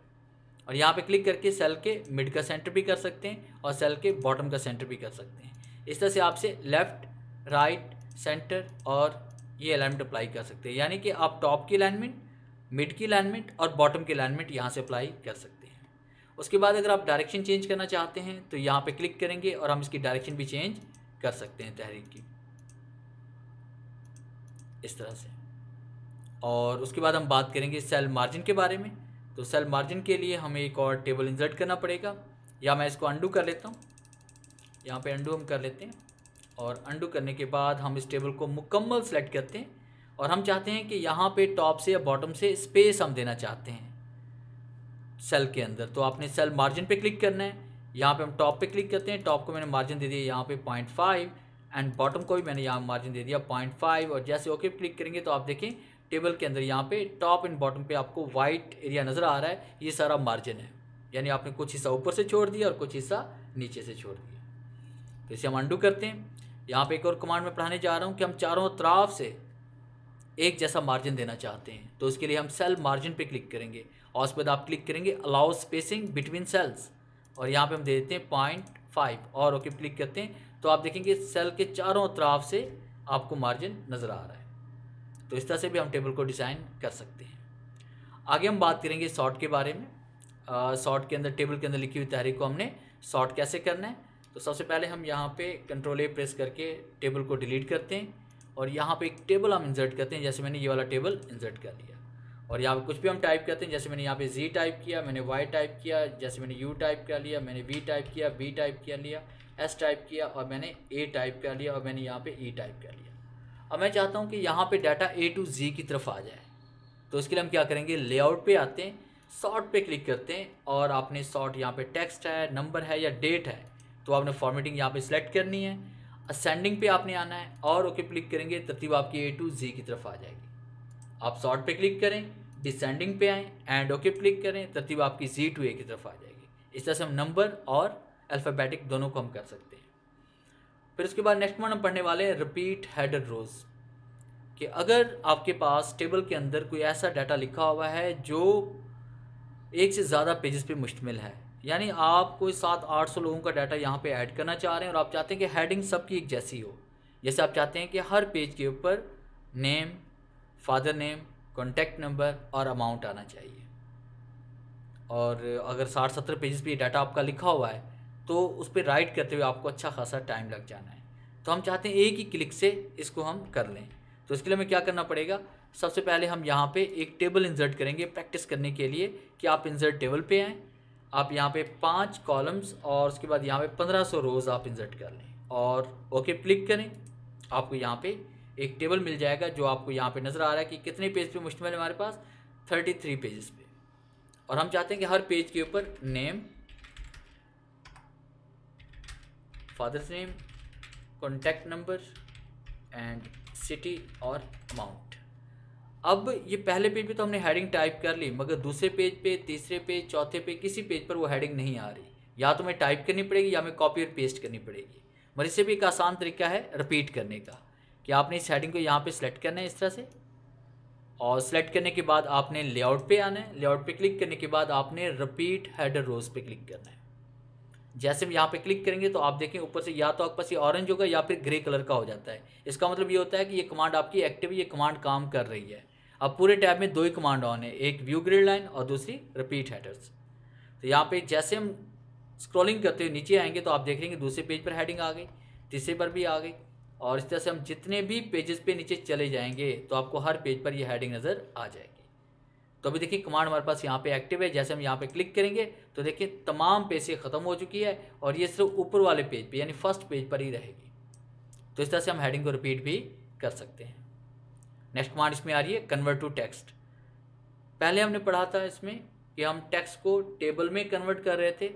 और यहाँ पे क्लिक करके सेल के मिड का सेंटर भी कर सकते हैं और सेल के बॉटम का सेंटर भी कर सकते हैं इस तरह से आपसे लेफ़्ट राइट सेंटर और ये अलाइनमेंट अप्लाई कर सकते हैं यानी कि आप टॉप की अलाइनमेंट मिड की अलाइनमेंट और बॉटम की अलाइनमेंट यहाँ से अप्लाई कर सकते हैं उसके बाद अगर आप डायरेक्शन चेंज करना चाहते हैं तो यहाँ पे क्लिक करेंगे और हम इसकी डायरेक्शन भी चेंज कर सकते हैं तहरीर की इस तरह से और उसके बाद हम बात करेंगे सेल मार्जिन के बारे में तो सेल मार्जिन के लिए हमें एक और टेबल इंसर्ट करना पड़ेगा या मैं इसको अंडू कर लेता हूँ यहाँ पे अंडू हम कर लेते हैं और अंडू करने के बाद हम इस टेबल को मुकम्मल सेलेक्ट करते हैं और हम चाहते हैं कि यहाँ पे टॉप से या बॉटम से स्पेस हम देना चाहते हैं सेल के अंदर तो आपने सेल मार्जिन पे क्लिक करना है यहाँ पे हम टॉप पे क्लिक करते हैं टॉप को मैंने मार्जिन दे दिया यहाँ पे पॉइंट फाइव एंड बॉटम को भी मैंने यहाँ मार्जिन दे दिया पॉइंट फाइव और जैसे ओके क्लिक करेंगे तो आप देखें टेबल के अंदर यहाँ पे टॉप एंड बॉटम पे आपको वाइट एरिया नज़र आ रहा है ये सारा मार्जिन है यानी आपने कुछ हिस्सा ऊपर से छोड़ दिया और कुछ हिस्सा नीचे से छोड़ दिया तो इसे हम अंडू करते हैं यहाँ पे एक और कमांड में पढ़ाने जा रहा हूँ कि हम चारों तरफ से एक जैसा मार्जिन देना चाहते हैं तो उसके लिए हम सेल मार्जिन पे क्लिक करेंगे और उसके बाद आप क्लिक करेंगे अलाउ स्पेसिंग बिटवीन सेल्स और यहाँ पे हम दे देते हैं पॉइंट फाइव और ओके क्लिक करते हैं तो आप देखेंगे सेल के चारों तरफ से आपको मार्जिन नज़र आ रहा है तो इस तरह से भी हम टेबल को डिज़ाइन कर सकते हैं आगे हम बात करेंगे शॉर्ट के बारे में शॉर्ट के अंदर टेबल के अंदर लिखी हुई तहरीक को हमने शॉर्ट कैसे करना है तो सबसे पहले हम यहाँ पे कंट्रोल ए प्रेस करके टेबल को डिलीट करते हैं और यहाँ पे एक टेबल हम इंसर्ट करते हैं जैसे मैंने ये वाला टेबल इंसर्ट कर लिया और यहाँ पे कुछ भी हम टाइप करते हैं जैसे मैंने यहाँ पे जी टाइप किया मैंने वाई टाइप किया जैसे मैंने यू टाइप कर लिया मैंने बी टाइप किया बी टाइप कर लिया एस टाइप किया और मैंने ए टाइप कर लिया और मैंने यहाँ पर ई टाइप कर लिया अब मैं चाहता हूँ कि यहाँ पर डाटा ए टू जी की तरफ आ जाए तो इसके लिए हम क्या करेंगे लेआउट पर आते हैं शॉर्ट पे क्लिक करते हैं और आपने शॉर्ट यहाँ पे टेक्स्ट है नंबर है या डेट है तो आपने फॉर्मेटिंग यहाँ पे सिलेक्ट करनी है असेंडिंग पे आपने आना है और ओके क्लिक करेंगे तरतीब आपकी ए टू जी की तरफ आ जाएगी आप शॉर्ट पे क्लिक करें डिसेंडिंग पे आएँ एंड ओके क्लिक करें तरतीब आपकी जी टू ए की तरफ आ जाएगी इस तरह से हम नंबर और अल्फ़ाबेटिक दोनों को हम कर सकते हैं फिर उसके बाद नेक्स्ट वन हम पढ़ने वाले हैं रिपीट हेडर रोज़ कि अगर आपके पास टेबल के अंदर कोई ऐसा डाटा लिखा हुआ है जो एक से ज़्यादा पेजेस पे मुश्तमिल है यानी आप कोई सात आठ सौ लोगों का डाटा यहाँ पे ऐड करना चाह रहे हैं और आप चाहते हैं कि हेडिंग सबकी एक जैसी हो जैसे आप चाहते हैं कि हर पेज के ऊपर name father name contact number और अमाउंट आना चाहिए और अगर साठ सत्तर पेजेस पर डाटा आपका लिखा हुआ है तो उस पर राइट करते हुए आपको अच्छा खासा टाइम लग जाना है तो हम चाहते हैं एक ही क्लिक से इसको हम कर लें तो इसके लिए हमें क्या करना पड़ेगा सबसे पहले हम यहाँ पे एक टेबल इंसर्ट करेंगे प्रैक्टिस करने के लिए कि आप इंसर्ट टेबल पे आएँ आप यहाँ पे पाँच कॉलम्स और उसके बाद यहाँ पे पंद्रह सौ रोज़ आप इंसर्ट कर लें और ओके क्लिक करें आपको यहाँ पे एक टेबल मिल जाएगा जो आपको यहाँ पे नज़र आ रहा है कि कितने पेज पे मुश्तमल है हमारे पास थर्टी थ्री पेजेस पे और हम चाहते हैं कि हर पेज के ऊपर name father's name contact number and city और अमाउंट अब ये पहले पेज पे तो हमने हेडिंग टाइप कर ली मगर दूसरे पेज पे तीसरे पेज चौथे पे किसी पेज पर वो हेडिंग नहीं आ रही या तो मैं टाइप करनी पड़ेगी या मैं कॉपी और पेस्ट करनी पड़ेगी मगर इससे भी एक आसान तरीका है रिपीट करने का कि आपने इस हेडिंग को यहाँ पे सेलेक्ट करना है इस तरह से और सेलेक्ट करने के बाद आपने लेआउट पे आना है लेआउट पे क्लिक करने के बाद आपने रिपीट हेडर रोज पे क्लिक करना है जैसे हम यहाँ पे क्लिक करेंगे तो आप देखें ऊपर से या तो आपके पास ये ऑरेंज होगा या फिर ग्रे कलर का हो जाता है इसका मतलब ये होता है कि ये कमांड आपकी एक्टिव ये कमांड काम कर रही है अब पूरे टैब में दो ही कमांड ऑन है एक व्यू ग्रिड लाइन और दूसरी रिपीट हेडर्स तो यहाँ पे जैसे हम स्क्रॉलिंग करते हुए नीचे आएंगे तो आप देख लेंगे दूसरे पेज पर हेडिंग आ गई तीसरे पर भी आ गई और इस तरह से हम जितने भी पेजेस पे नीचे चले जाएंगे तो आपको हर पेज पर ये हेडिंग नज़र आ जाएगी तो अभी देखिए कमांड हमारे पास यहाँ पे एक्टिव है जैसे हम यहाँ पे क्लिक करेंगे तो देखिए तमाम पेज से ख़त्म हो चुकी है और ये सिर्फ ऊपर वाले पेज पे यानी फर्स्ट पेज पर ही रहेगी तो इस तरह से हम हेडिंग को रिपीट भी कर सकते हैं नेक्स्ट कमांड इसमें आ रही है कन्वर्ट टू टेक्स्ट पहले हमने पढ़ा था इसमें कि हम टेक्स्ट को टेबल में कन्वर्ट कर रहे थे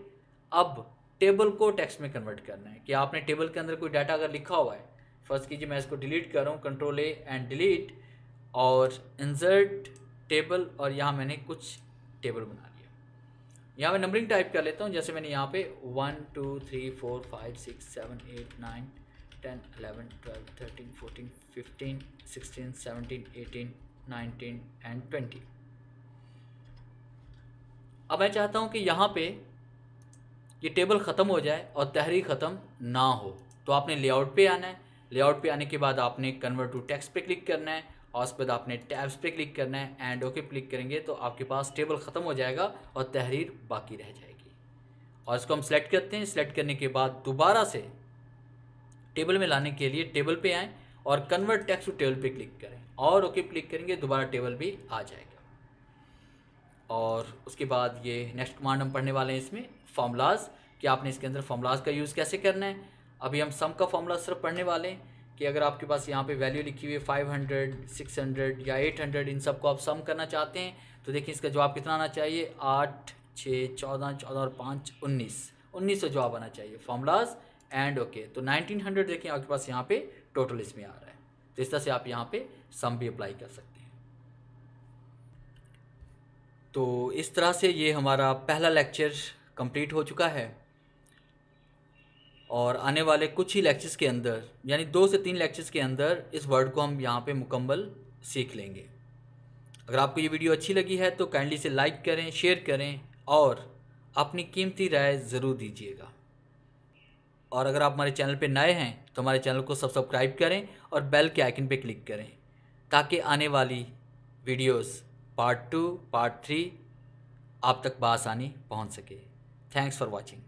अब टेबल को टेक्स्ट में कन्वर्ट करना है कि आपने टेबल के अंदर कोई डाटा अगर लिखा हुआ है फर्स्ट कीजिए मैं इसको डिलीट कर रहा हूँ कंट्रोल ए एंड डिलीट और इंसर्ट टेबल और यहाँ मैंने कुछ टेबल बना लिया यहाँ मैं नंबरिंग टाइप कर लेता हूँ जैसे मैंने यहाँ पे one two three four five six seven eight nine 10 11 12 13 14 15 16 17 18 19 and 20 अब मैं चाहता हूँ कि यहाँ पे ये टेबल ख़त्म हो जाए और तहरीर ख़त्म ना हो तो आपने लेआउट पे आना है लेआउट पे आने के बाद आपने कन्वर्ट टू टेक्स्ट पे क्लिक करना है और उसके बाद आपने टैब्स पे क्लिक करना है एंड ओके क्लिक करेंगे तो आपके पास टेबल ख़त्म हो जाएगा और तहरीर बाकी रह जाएगी और इसको हम सेलेक्ट करते हैं सेलेक्ट करने के बाद दोबारा से टेबल में लाने के लिए टेबल पे आएँ और कन्वर्ट टेक्स टू टेबल पे क्लिक करें और ओके क्लिक करेंगे दोबारा टेबल भी आ जाएगा और उसके बाद ये नेक्स्ट कमांड हम पढ़ने वाले हैं इसमें फॉर्मूलाज कि आपने इसके अंदर फॉर्मूलाज का यूज़ कैसे करना है अभी हम सम का फॉर्मूला सिर्फ पढ़ने वाले हैं कि अगर आपके पास यहाँ पे वैल्यू लिखी हुई है सिक्स हंड्रेड या एट हंड्रेड इन सबको आप सम करना चाहते हैं तो देखिए इसका जवाब कितना आना चाहिए आठ छः चौदह चौदह और पाँच उन्नीस उन्नीस सौ जवाब आना चाहिए फॉर्मूलाज़ एंड ओके तो 1900 देखें आपके पास यहाँ पे टोटल इसमें आ रहा है तो इस तरह से आप यहाँ पे सम भी अप्लाई कर सकते हैं तो इस तरह से ये हमारा पहला लेक्चर कंप्लीट हो चुका है और आने वाले कुछ ही लेक्चर्स के अंदर यानी दो से तीन लेक्चर्स के अंदर इस वर्ड को हम यहाँ पे मुकम्मल सीख लेंगे अगर आपको ये वीडियो अच्छी लगी है तो काइंडली से लाइक करें शेयर करें और अपनी कीमती राय ज़रूर दीजिएगा और अगर आप हमारे चैनल पर नए हैं तो हमारे चैनल को सब्सक्राइब करें और बेल के आइकन पर क्लिक करें ताकि आने वाली videos part two part three आप तक बासानी पहुंच सके थैंक्स फॉर वाचिंग